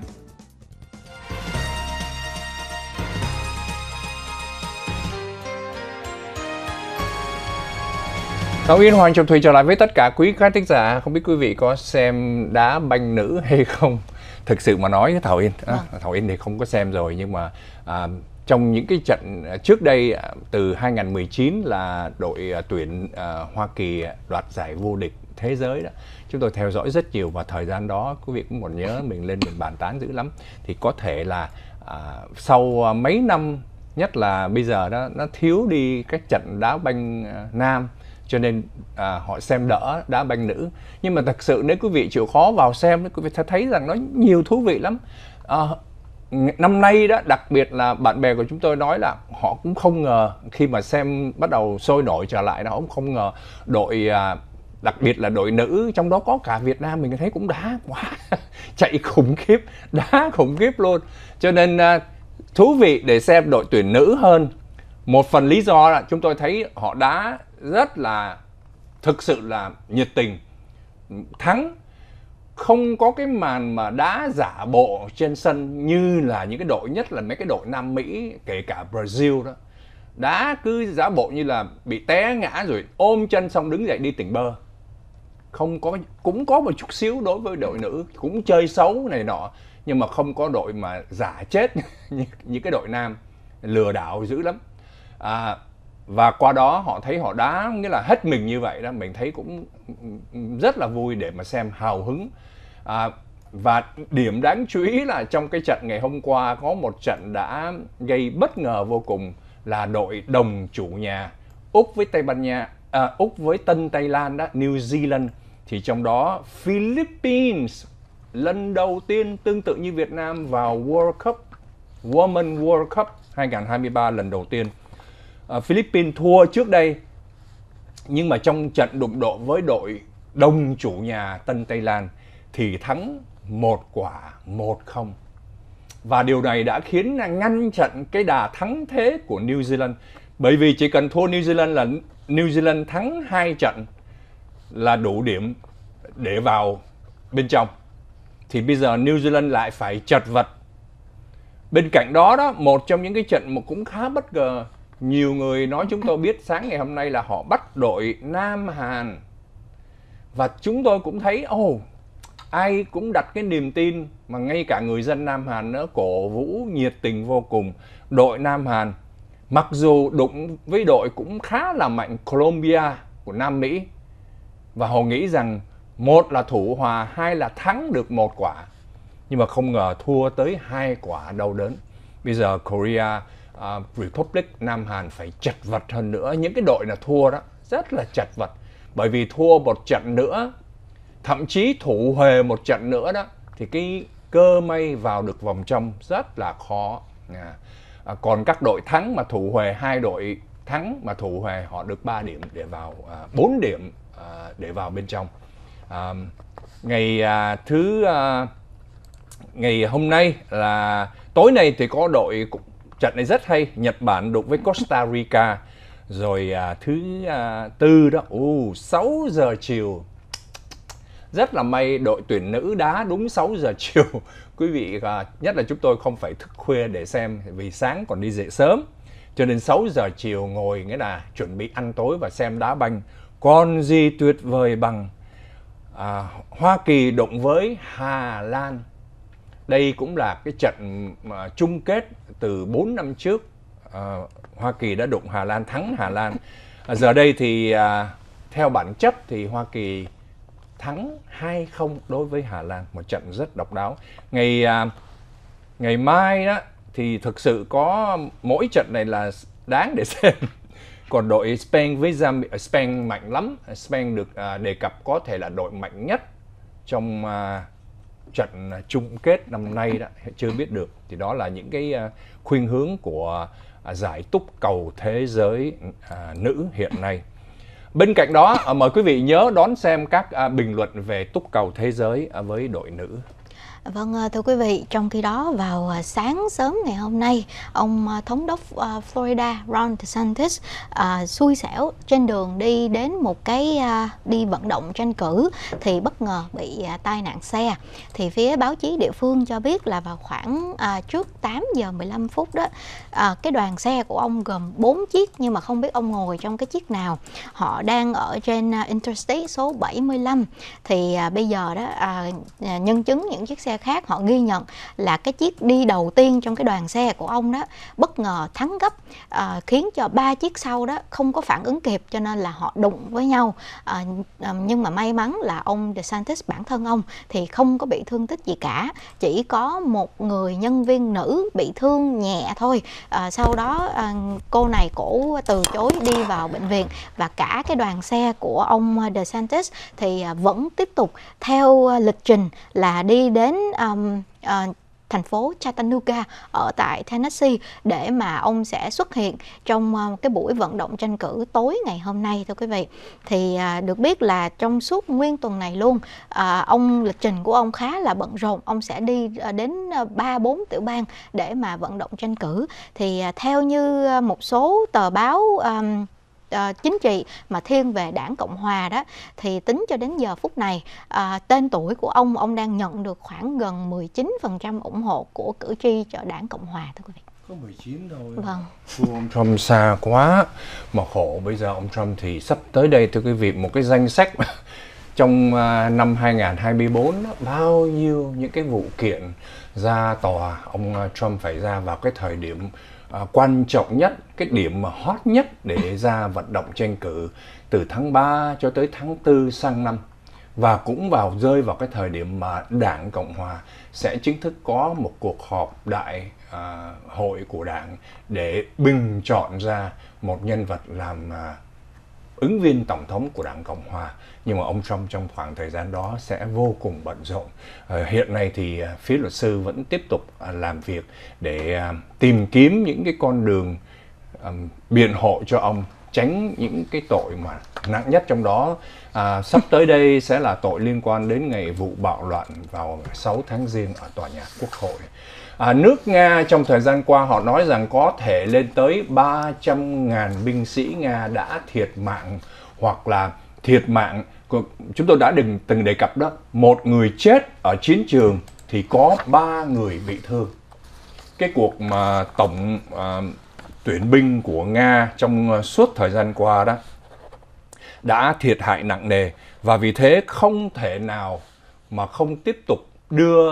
Cao Yên Hoàng Trọng Thùy trở lại với tất cả quý khán thính giả. Không biết quý vị có xem đá banh nữ hay không? Thực sự mà nói Thảo Yên, à. Thảo Yên thì không có xem rồi nhưng mà à, trong những cái trận à, trước đây à, từ 2019 là đội à, tuyển Hoa Kỳ đoạt giải vô địch thế giới đó chúng tôi theo dõi rất nhiều và thời gian đó quý vị cũng còn nhớ mình lên mình bàn tán dữ lắm thì có thể là à, sau mấy năm nhất là bây giờ đó nó thiếu đi các trận đá banh nam cho nên à, họ xem đỡ đá banh nữ nhưng mà thật sự nếu quý vị chịu khó vào xem quý vị sẽ thấy rằng nó nhiều thú vị lắm à, năm nay đó đặc biệt là bạn bè của chúng tôi nói là họ cũng không ngờ khi mà xem bắt đầu sôi nổi trở lại nó cũng không ngờ đội à, đặc biệt là đội nữ trong đó có cả Việt Nam mình thấy cũng đá quá chạy khủng khiếp đá khủng khiếp luôn cho nên à, thú vị để xem đội tuyển nữ hơn một phần lý do là chúng tôi thấy họ đá rất là thực sự là nhiệt tình thắng không có cái màn mà đá giả bộ trên sân như là những cái đội nhất là mấy cái đội Nam Mỹ kể cả Brazil đó đá cứ giả bộ như là bị té ngã rồi ôm chân xong đứng dậy đi tỉnh bơ không có cũng có một chút xíu đối với đội nữ cũng chơi xấu này nọ nhưng mà không có đội mà giả chết như, như cái đội nam lừa đảo dữ lắm à, và qua đó họ thấy họ đá nghĩa là hết mình như vậy đó mình thấy cũng rất là vui để mà xem hào hứng à, và điểm đáng chú ý là trong cái trận ngày hôm qua có một trận đã gây bất ngờ vô cùng là đội đồng chủ nhà Úc với Tây Ban Nha, à, Úc với Tân Tây Lan đó, New Zealand thì trong đó Philippines lần đầu tiên tương tự như Việt Nam vào World Cup Women World Cup 2023 lần đầu tiên. À, Philippines thua trước đây nhưng mà trong trận đụng độ với đội đồng chủ nhà Tân Tây Lan thì thắng một quả một không và điều này đã khiến ngăn chặn cái đà thắng thế của New Zealand bởi vì chỉ cần thua New Zealand là New Zealand thắng hai trận là đủ điểm để vào bên trong thì bây giờ New Zealand lại phải chật vật bên cạnh đó đó một trong những cái trận mà cũng khá bất ngờ nhiều người nói chúng tôi biết sáng ngày hôm nay là họ bắt đội Nam Hàn và chúng tôi cũng thấy ồ oh, ai cũng đặt cái niềm tin mà ngay cả người dân Nam Hàn nữa cổ vũ nhiệt tình vô cùng đội Nam Hàn mặc dù đụng với đội cũng khá là mạnh Colombia của Nam Mỹ và họ nghĩ rằng một là thủ hòa hai là thắng được một quả nhưng mà không ngờ thua tới hai quả đau đớn bây giờ Korea uh, Republic Nam Hàn phải chật vật hơn nữa những cái đội là thua đó rất là chật vật bởi vì thua một trận nữa thậm chí thủ huề một trận nữa đó thì cái cơ may vào được vòng trong rất là khó à, à còn các đội thắng mà thủ huề hai đội thắng mà thủ huề họ được 3 điểm để vào à, 4 điểm à, để vào bên trong à, ngày à, thứ à, ngày hôm nay là tối nay thì có đội trận này rất hay Nhật Bản đụng với Costa Rica rồi à, thứ à, tư đó uh, 6 giờ chiều rất là may đội tuyển nữ đá đúng 6 giờ chiều quý vị à, nhất là chúng tôi không phải thức khuya để xem vì sáng còn đi dậy sớm cho nên 6 giờ chiều ngồi nghĩa là chuẩn bị ăn tối và xem đá banh còn gì tuyệt vời bằng à, Hoa Kỳ đụng với Hà Lan đây cũng là cái trận à, chung kết từ 4 năm trước à, Hoa Kỳ đã đụng Hà Lan thắng Hà Lan à, giờ đây thì à, theo bản chất thì Hoa Kỳ thắng 2-0 đối với Hà Lan, một trận rất độc đáo. Ngày à, ngày mai đó thì thực sự có mỗi trận này là đáng để xem. Còn đội Spain với Zambia, à, Spain mạnh lắm, Spain được à, đề cập có thể là đội mạnh nhất trong trận chung kết năm nay đó chưa biết được thì đó là những cái khuyên hướng của giải túc cầu thế giới nữ hiện nay Bên cạnh đó à, mời quý vị nhớ đón xem các à, bình luận về túc cầu thế giới à, với đội nữ. Vâng, à, thưa quý vị, trong khi đó vào à, sáng sớm ngày hôm nay, ông à, thống đốc Florida Ron DeSantis à, xui xẻo trên đường đi đến một cái à, đi vận động tranh cử thì bất ngờ bị à, tai nạn xe. Thì phía báo chí địa phương cho biết là vào khoảng à, trước 8 giờ 15 phút đó, à, cái đoàn xe của ông gồm 4 chiếc nhưng mà không biết ông ngồi trong cái chiếc nào. Họ đang ở trên Interstate số 75. Thì à, bây giờ đó à, nhân chứng những chiếc xe khác họ ghi nhận là cái chiếc đi đầu tiên trong cái đoàn xe của ông đó bất ngờ thắng gấp à, khiến cho ba chiếc sau đó không có phản ứng kịp cho nên là họ đụng với nhau à, à, nhưng mà may mắn là ông DeSantis bản thân ông thì không có bị thương tích gì cả chỉ có một người nhân viên nữ bị thương nhẹ thôi à, sau đó à, cô này cổ từ chối đi vào bệnh viện và cả cái đoàn xe của ông DeSantis thì à, vẫn tiếp tục theo à, lịch trình là đi đến um, uh, thành phố Chattanooga ở tại Tennessee để mà ông sẽ xuất hiện trong ờ, cái buổi vận động tranh cử tối ngày hôm nay thưa quý vị. Thì à, được biết là trong suốt nguyên tuần này luôn, à, ông lịch trình của ông khá là bận rộn, ông sẽ đi đến 3 bốn tiểu bang để mà vận động tranh cử. Thì à, theo như một số tờ báo um, uh, chính trị mà thiên về đảng cộng hòa đó thì tính cho đến giờ phút này uh, tên tuổi của ông ông đang nhận được khoảng gần 19% ủng hộ của cử tri cho đảng cộng hòa thưa quý vị có 19 thôi. Vâng. Thua ông Trump xa quá mà khổ bây giờ ông Trump thì sắp tới đây thưa quý vị một cái danh sách trong ờ, năm 2024 bao nhiêu những cái vụ kiện ra tòa ông Trump phải ra vào cái thời điểm à, quan trọng nhất, cái điểm mà hot nhất để ra vận động tranh cử từ tháng 3 cho tới tháng 4 sang năm và cũng vào rơi vào cái thời điểm mà Đảng Cộng hòa sẽ chính thức có một cuộc họp đại à, hội của Đảng để bình chọn ra một nhân vật làm à, ứng viên tổng thống của Đảng Cộng hòa nhưng mà ông Trump trong khoảng thời gian đó sẽ vô cùng bận rộn. Ờ, hiện nay thì ờ, phía luật sư vẫn tiếp tục ờ, làm việc để tìm kiếm những cái con đường biện hộ cho ông tránh những cái tội mà nặng nhất trong đó à, sắp tới đây sẽ là tội liên quan đến ngày vụ bạo loạn vào 6 tháng riêng ở tòa nhà quốc hội à, nước nga trong thời gian qua họ nói rằng có thể lên tới 300.000 binh sĩ nga đã thiệt mạng hoặc là thiệt mạng chúng tôi đã đừng từng đề cập đó một người chết ở chiến trường thì có ba người bị thương cái cuộc mà tổng à, tuyển binh của nga trong à, suốt thời gian qua đó đã thiệt hại nặng nề và vì thế không thể nào mà không tiếp tục đưa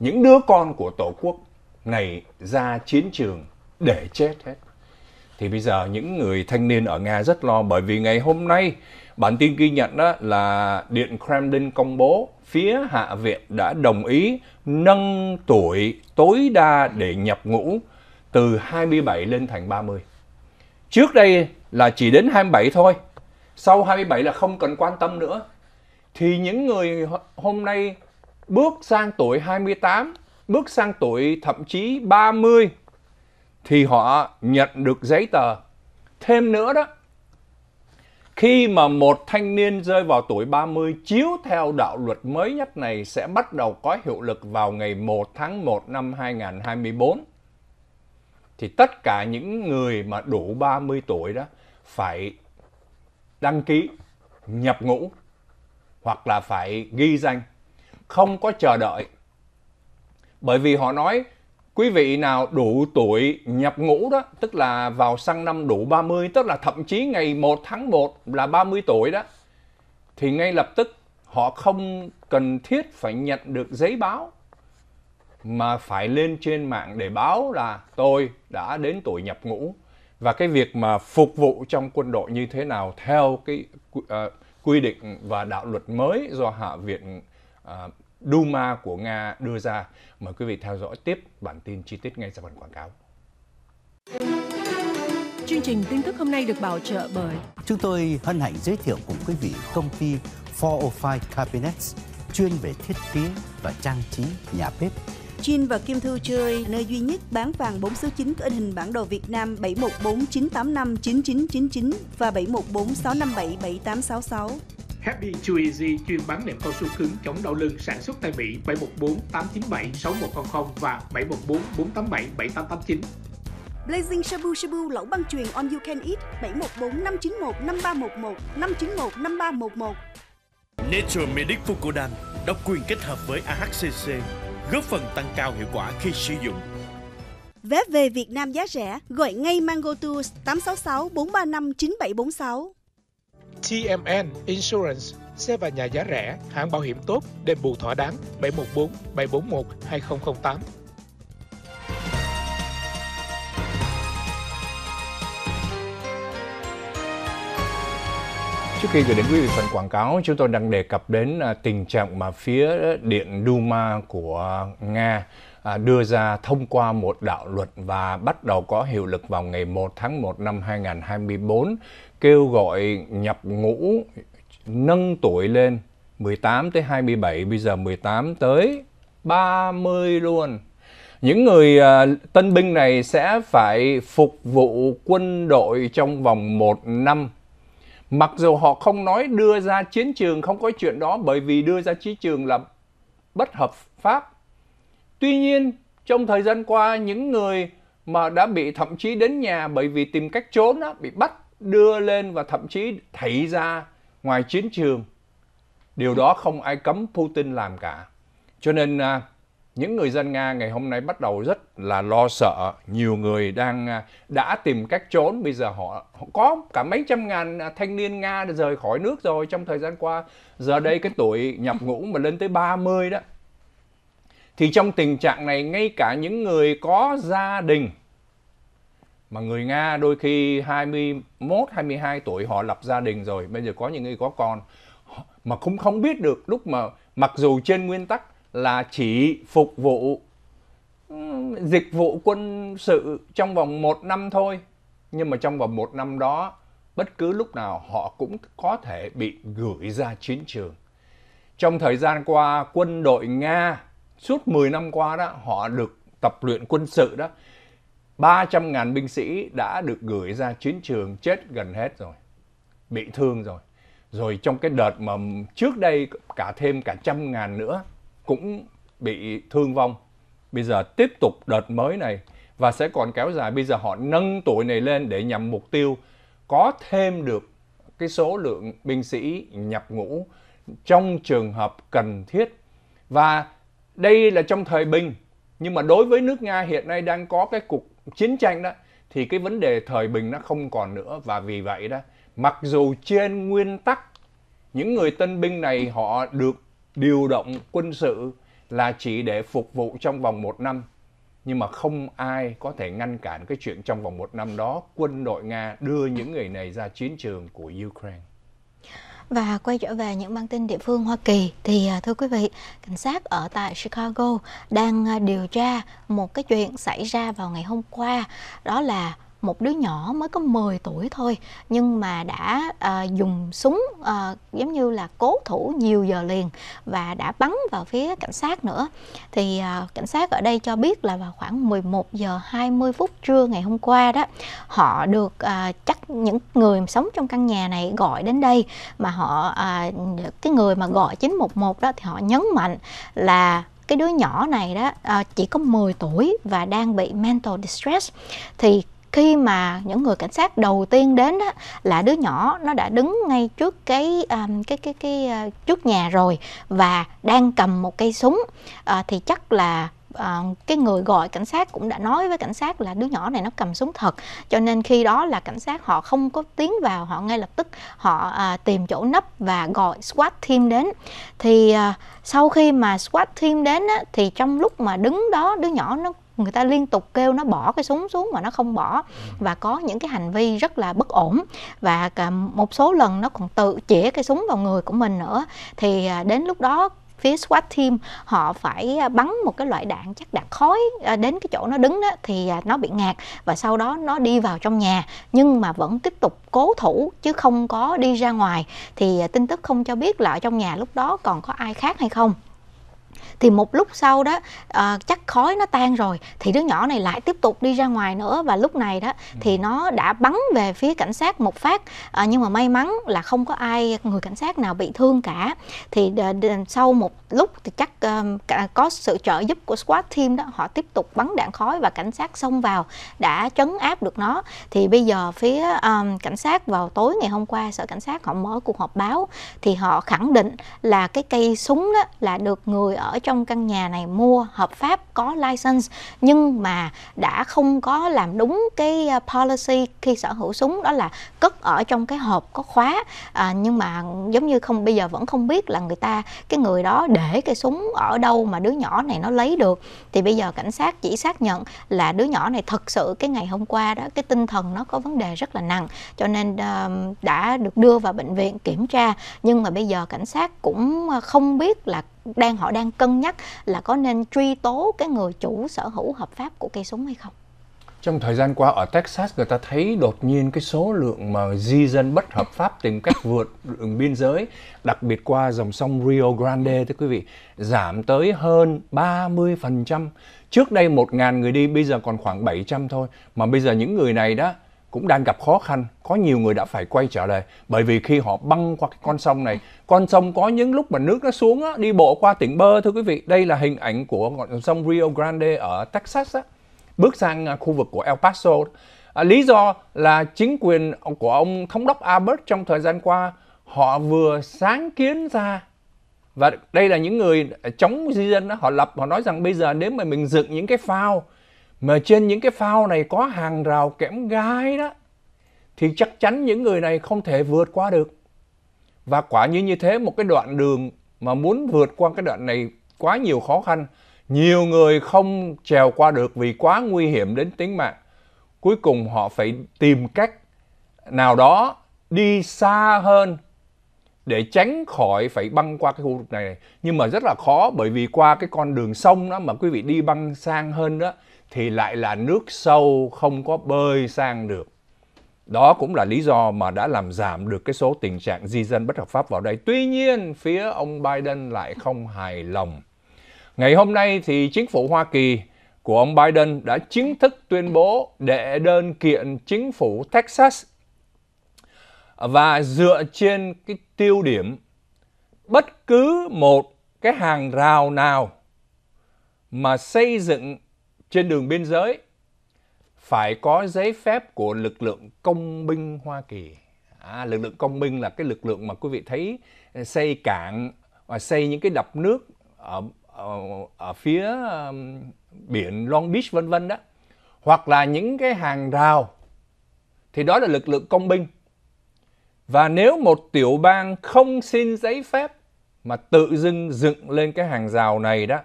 những đứa con của tổ quốc này ra chiến trường để chết hết thì bây giờ những người thanh niên ở nga rất lo bởi vì ngày hôm nay Bản tin ghi nhận đó là Điện Kremlin công bố phía Hạ viện đã đồng ý nâng tuổi tối đa để nhập ngũ từ 27 lên thành 30. Trước đây là chỉ đến 27 thôi, sau 27 là không cần quan tâm nữa. Thì những người hôm nay bước sang tuổi 28, bước sang tuổi thậm chí 30 thì họ nhận được giấy tờ. Thêm nữa đó khi mà một thanh niên rơi vào tuổi 30 chiếu theo đạo luật mới nhất này sẽ bắt đầu có hiệu lực vào ngày 1 tháng 1 năm 2024 thì tất cả những người mà đủ 30 tuổi đó phải đăng ký nhập ngũ hoặc là phải ghi danh không có chờ đợi bởi vì họ nói quý vị nào đủ tuổi nhập ngũ đó, tức là vào sang năm đủ 30, tức là thậm chí ngày 1 tháng 1 là 30 tuổi đó, thì ngay lập tức họ không cần thiết phải nhận được giấy báo mà phải lên trên mạng để báo là tôi đã đến tuổi nhập ngũ và cái việc mà phục vụ trong quân đội như thế nào theo cái uh, quy định và đạo luật mới do hạ viện uh, Duma của Nga đưa ra. Mời quý vị theo dõi tiếp bản tin chi tiết ngay sau phần quảng cáo. Chương trình tin tức hôm nay được bảo trợ bởi Chúng tôi hân hạnh giới thiệu cùng quý vị công ty 405 Cabinets chuyên về thiết kế và trang trí nhà bếp. Chin và Kim Thư chơi nơi duy nhất bán vàng 4 số 9 có in hình bản đồ Việt Nam 7149859999 và 7146577866. Happy Too Easy chuyên bán nệm cao su cứng chống đau lưng sản xuất tại Mỹ 714 897 6100 và 714 487 7889. Blazing Shabu Shabu lẩu băng truyền on you can eat 714 591 5311 591 5311. Nature Medic Fucodan độc quyền kết hợp với AHCC góp phần tăng cao hiệu quả khi sử dụng. Vé về Việt Nam giá rẻ, gọi ngay Mango Tours 866 435 9746. TMN Insurance, xe và nhà giá rẻ, hãng bảo hiểm tốt, đền bù thỏa đáng 714 741 2008. Trước khi gửi đến quý vị phần quảng cáo, chúng tôi đang đề cập đến à, tình trạng mà phía Điện Duma của Nga à, đưa ra thông qua một đạo luật và bắt đầu có hiệu lực vào ngày 1 tháng 1 năm 2024 kêu gọi nhập ngũ nâng tuổi lên 18 tới 27 bây giờ 18 tới 30 luôn. Những người uh, tân binh này sẽ phải phục vụ quân đội trong vòng một năm. Mặc dù họ không nói đưa ra chiến trường không có chuyện đó bởi vì đưa ra chiến trường là bất hợp pháp. Tuy nhiên, trong thời gian qua những người mà đã bị thậm chí đến nhà bởi vì tìm cách trốn á, bị bắt đưa lên và thậm chí thảy ra ngoài chiến trường điều đó không ai cấm putin làm cả cho nên à, những người dân nga ngày hôm nay bắt đầu rất là lo sợ nhiều người đang à, đã tìm cách trốn bây giờ họ, có cả mấy trăm ngàn à, thanh niên nga đã rời khỏi nước rồi trong thời gian qua giờ đây cái tuổi nhập ngũ mà lên tới 30 đó thì trong tình trạng này ngay cả những người có gia đình mà người Nga đôi khi 21, 22 tuổi họ lập gia đình rồi, bây giờ có những người có con mà cũng không biết được lúc mà mặc dù trên nguyên tắc là chỉ phục vụ dịch vụ quân sự trong vòng một năm thôi nhưng mà trong vòng một năm đó bất cứ lúc nào họ cũng có thể bị gửi ra chiến trường trong thời gian qua quân đội nga suốt 10 năm qua đó họ được tập luyện quân sự đó 300.000 binh sĩ đã được gửi ra chiến trường chết gần hết rồi, bị thương rồi. Rồi trong cái đợt mà trước đây cả thêm cả trăm ngàn nữa cũng bị thương vong. Bây giờ tiếp tục đợt mới này và sẽ còn kéo dài. Bây giờ họ nâng tuổi này lên để nhằm mục tiêu có thêm được cái số lượng binh sĩ nhập ngũ trong trường hợp cần thiết. Và đây là trong thời bình, nhưng mà đối với nước Nga hiện nay đang có cái cuộc chiến tranh đó thì cái vấn đề thời bình nó không còn nữa và vì vậy đó mặc dù trên nguyên tắc những người tân binh này họ được điều động quân sự là chỉ để phục vụ trong vòng một năm nhưng mà không ai có thể ngăn cản cái chuyện trong vòng một năm đó quân đội nga đưa những người này ra chiến trường của ukraine và quay trở về những bản tin địa phương Hoa Kỳ thì à, thưa quý vị, cảnh sát ở tại Chicago đang à, điều tra một cái chuyện xảy ra vào ngày hôm qua đó là một đứa nhỏ mới có 10 tuổi thôi nhưng mà đã à, dùng súng à, giống như là cố thủ nhiều giờ liền và đã bắn vào phía cảnh sát nữa thì à, cảnh sát ở đây cho biết là vào khoảng 11 giờ 20 phút trưa ngày hôm qua đó họ được à, chắc những người sống trong căn nhà này gọi đến đây mà họ à, cái người mà gọi 911 đó thì họ nhấn mạnh là cái đứa nhỏ này đó chỉ có 10 tuổi và đang bị mental distress thì khi mà những người cảnh sát đầu tiên đến á, là đứa nhỏ nó đã đứng ngay trước cái um, cái cái cái uh, trước nhà rồi và đang cầm một cây súng uh, thì chắc là À, cái người gọi cảnh sát cũng đã nói với cảnh sát là đứa nhỏ này nó cầm súng thật cho nên khi đó là cảnh sát họ không có tiến vào họ ngay lập tức họ à, tìm chỗ nấp và gọi SWAT team đến thì à, sau khi mà SWAT team đến á, thì trong lúc mà đứng đó đứa nhỏ nó người ta liên tục kêu nó bỏ cái súng xuống mà nó không bỏ và có những cái hành vi rất là bất ổn và một số lần nó còn tự chĩa cái súng vào người của mình nữa thì à, đến lúc đó phía SWAT team họ phải à, bắn một cái loại đạn chắc đạn khói à, đến cái chỗ nó đứng đó thì nó bị ngạt và sau đó nó đi vào trong nhà nhưng mà vẫn tiếp tục cố thủ chứ không có đi ra ngoài thì tin tức không cho biết là ở trong nhà lúc đó còn có ai khác hay không thì một lúc sau đó à, chắc khói nó tan rồi thì đứa nhỏ này lại tiếp tục đi ra ngoài nữa và lúc này đó ừ. thì nó đã bắn về phía cảnh sát một phát à, nhưng mà may mắn là không có ai người cảnh sát nào bị thương cả thì đ, sau một lúc thì chắc Um, có sự trợ giúp của SWAT team đó họ tiếp tục bắn đạn khói và cảnh sát xông vào đã trấn áp được nó thì bây giờ phía um, cảnh sát vào tối ngày hôm qua sở cảnh sát họ mở cuộc họp báo thì họ khẳng định là cái cây súng đó là được người ở trong căn nhà này mua hợp pháp có license nhưng mà đã không có làm đúng cái uh, policy khi sở hữu súng đó là cất ở trong cái hộp có khóa à, nhưng mà giống như không bây giờ vẫn không biết là người ta cái người đó để cây súng ở đâu mà đứa nhỏ này nó lấy được thì bây giờ cảnh sát chỉ xác nhận là đứa nhỏ này thật sự cái ngày hôm qua đó cái tinh thần nó có vấn đề rất là nặng cho nên đã được đưa vào bệnh viện kiểm tra nhưng mà bây giờ cảnh sát cũng ờ, không biết là đang họ đang cân nhắc là có nên truy tố cái người chủ sở hữu hợp pháp của cây súng hay không trong thời gian qua ở Texas người ta thấy đột nhiên cái số lượng mà di dân bất hợp pháp tìm cách vượt đường biên giới, đặc biệt qua dòng sông Rio Grande thưa quý vị, giảm tới hơn 30%. Trước đây 1.000 người đi, bây giờ còn khoảng 700 thôi. Mà bây giờ những người này đó cũng đang gặp khó khăn, có nhiều người đã phải quay trở lại bởi vì khi họ băng qua cái con sông này, con sông có những lúc mà nước nó xuống á, đi bộ qua tỉnh bơ thưa quý vị. Đây là hình ảnh của con sông Rio Grande ở Texas á bước sang à, khu vực của El Paso. À, lý do là chính quyền của ông thống đốc Abbott trong thời gian qua họ vừa sáng kiến ra và đây là những người à, chống di dân đó, họ lập họ nói rằng bây giờ nếu mà mình dựng những cái phao mà trên những cái phao này có hàng rào kẽm gai đó thì chắc chắn những người này không thể vượt qua được và quả như như thế một cái đoạn đường mà muốn vượt qua cái đoạn này quá nhiều khó khăn nhiều người không trèo qua được vì quá nguy hiểm đến tính mạng. Cuối cùng họ phải tìm cách nào đó đi xa hơn để tránh khỏi phải băng qua cái khu vực này, Nhưng mà rất là khó bởi vì qua cái con đường sông đó mà quý vị đi băng sang hơn đó thì lại là nước sâu không có bơi sang được. Đó cũng là lý do mà đã làm giảm được cái số tình trạng di dân bất hợp pháp vào đây. Tuy nhiên, phía ông Biden lại không hài lòng Ngày hôm nay thì chính phủ Hoa Kỳ của ông Biden đã chính thức tuyên bố đệ đơn kiện chính phủ Texas và dựa trên cái tiêu điểm bất cứ một cái hàng rào nào mà xây dựng trên đường biên giới phải có giấy phép của lực lượng công binh Hoa Kỳ. À, lực lượng công binh là cái lực lượng mà quý vị thấy xây cảng và xây những cái đập nước ở Ờ, ờ, ở, phía biển Long Beach vân vân đó hoặc là những cái hàng rào thì đó là lực lượng công binh và nếu một tiểu bang không xin giấy phép mà tự dưng dựng lên cái hàng rào này đó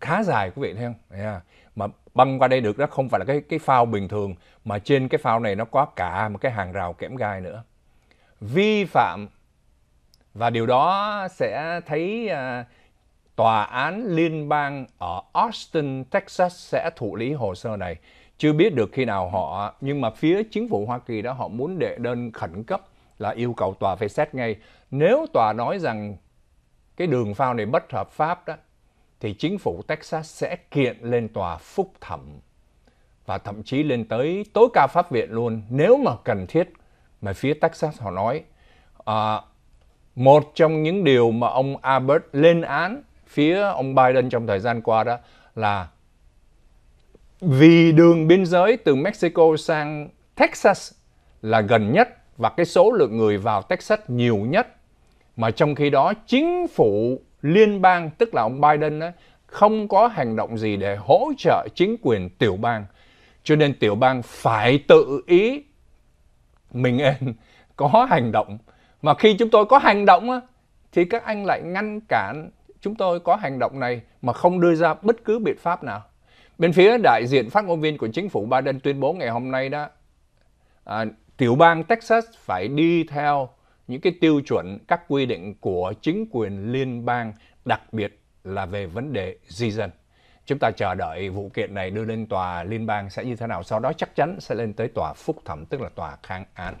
khá dài quý vị thấy không yeah. À, mà băng qua đây được đó không phải là cái cái phao bình thường mà trên cái phao này nó có cả một cái hàng rào kẽm gai nữa vi phạm và điều đó sẽ thấy uh, Tòa án liên bang ở Austin, Texas sẽ thụ lý hồ sơ này. Chưa biết được khi nào họ, nhưng mà phía chính phủ Hoa Kỳ đó họ muốn đệ đơn khẩn cấp là yêu cầu tòa phải xét ngay. Nếu tòa nói rằng cái đường phao này bất hợp pháp đó, thì chính phủ Texas sẽ kiện lên tòa phúc thẩm và thậm chí lên tới tối cao pháp viện luôn nếu mà cần thiết. Mà phía Texas họ nói, à, một trong những điều mà ông Albert lên án phía ông Biden trong thời gian qua đó là vì đường biên giới từ Mexico sang Texas là gần nhất và cái số lượng người vào Texas nhiều nhất mà trong khi đó chính phủ liên bang tức là ông Biden đó, không có hành động gì để hỗ trợ chính quyền tiểu bang cho nên tiểu bang phải tự ý mình em có hành động mà khi chúng tôi có hành động thì các anh lại ngăn cản chúng tôi có hành động này mà không đưa ra bất cứ biện pháp nào. Bên phía đại diện phát ngôn viên của chính phủ Biden tuyên bố ngày hôm nay đó, à, tiểu bang Texas phải đi theo những cái tiêu chuẩn, các quy định của chính quyền liên bang, đặc biệt là về vấn đề di dân. Chúng ta chờ đợi vụ kiện này đưa lên tòa liên bang sẽ như thế nào, sau đó chắc chắn sẽ lên tới tòa phúc thẩm, tức là tòa kháng án.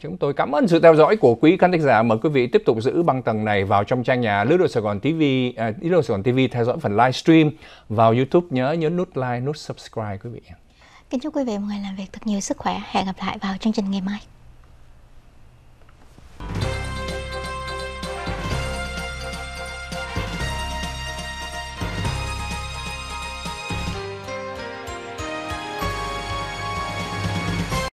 Chúng tôi cảm ơn sự theo dõi của quý khán thính giả. Mời quý vị tiếp tục giữ băng tầng này vào trong trang nhà Lữ Đồ Sài Gòn TV, à, Lữ Đồ Sài Gòn TV theo dõi phần livestream vào YouTube nhớ nhấn nút like, nút subscribe quý vị. Kính chúc quý vị một ngày làm việc thật nhiều sức khỏe. Hẹn gặp lại vào chương trình ngày mai.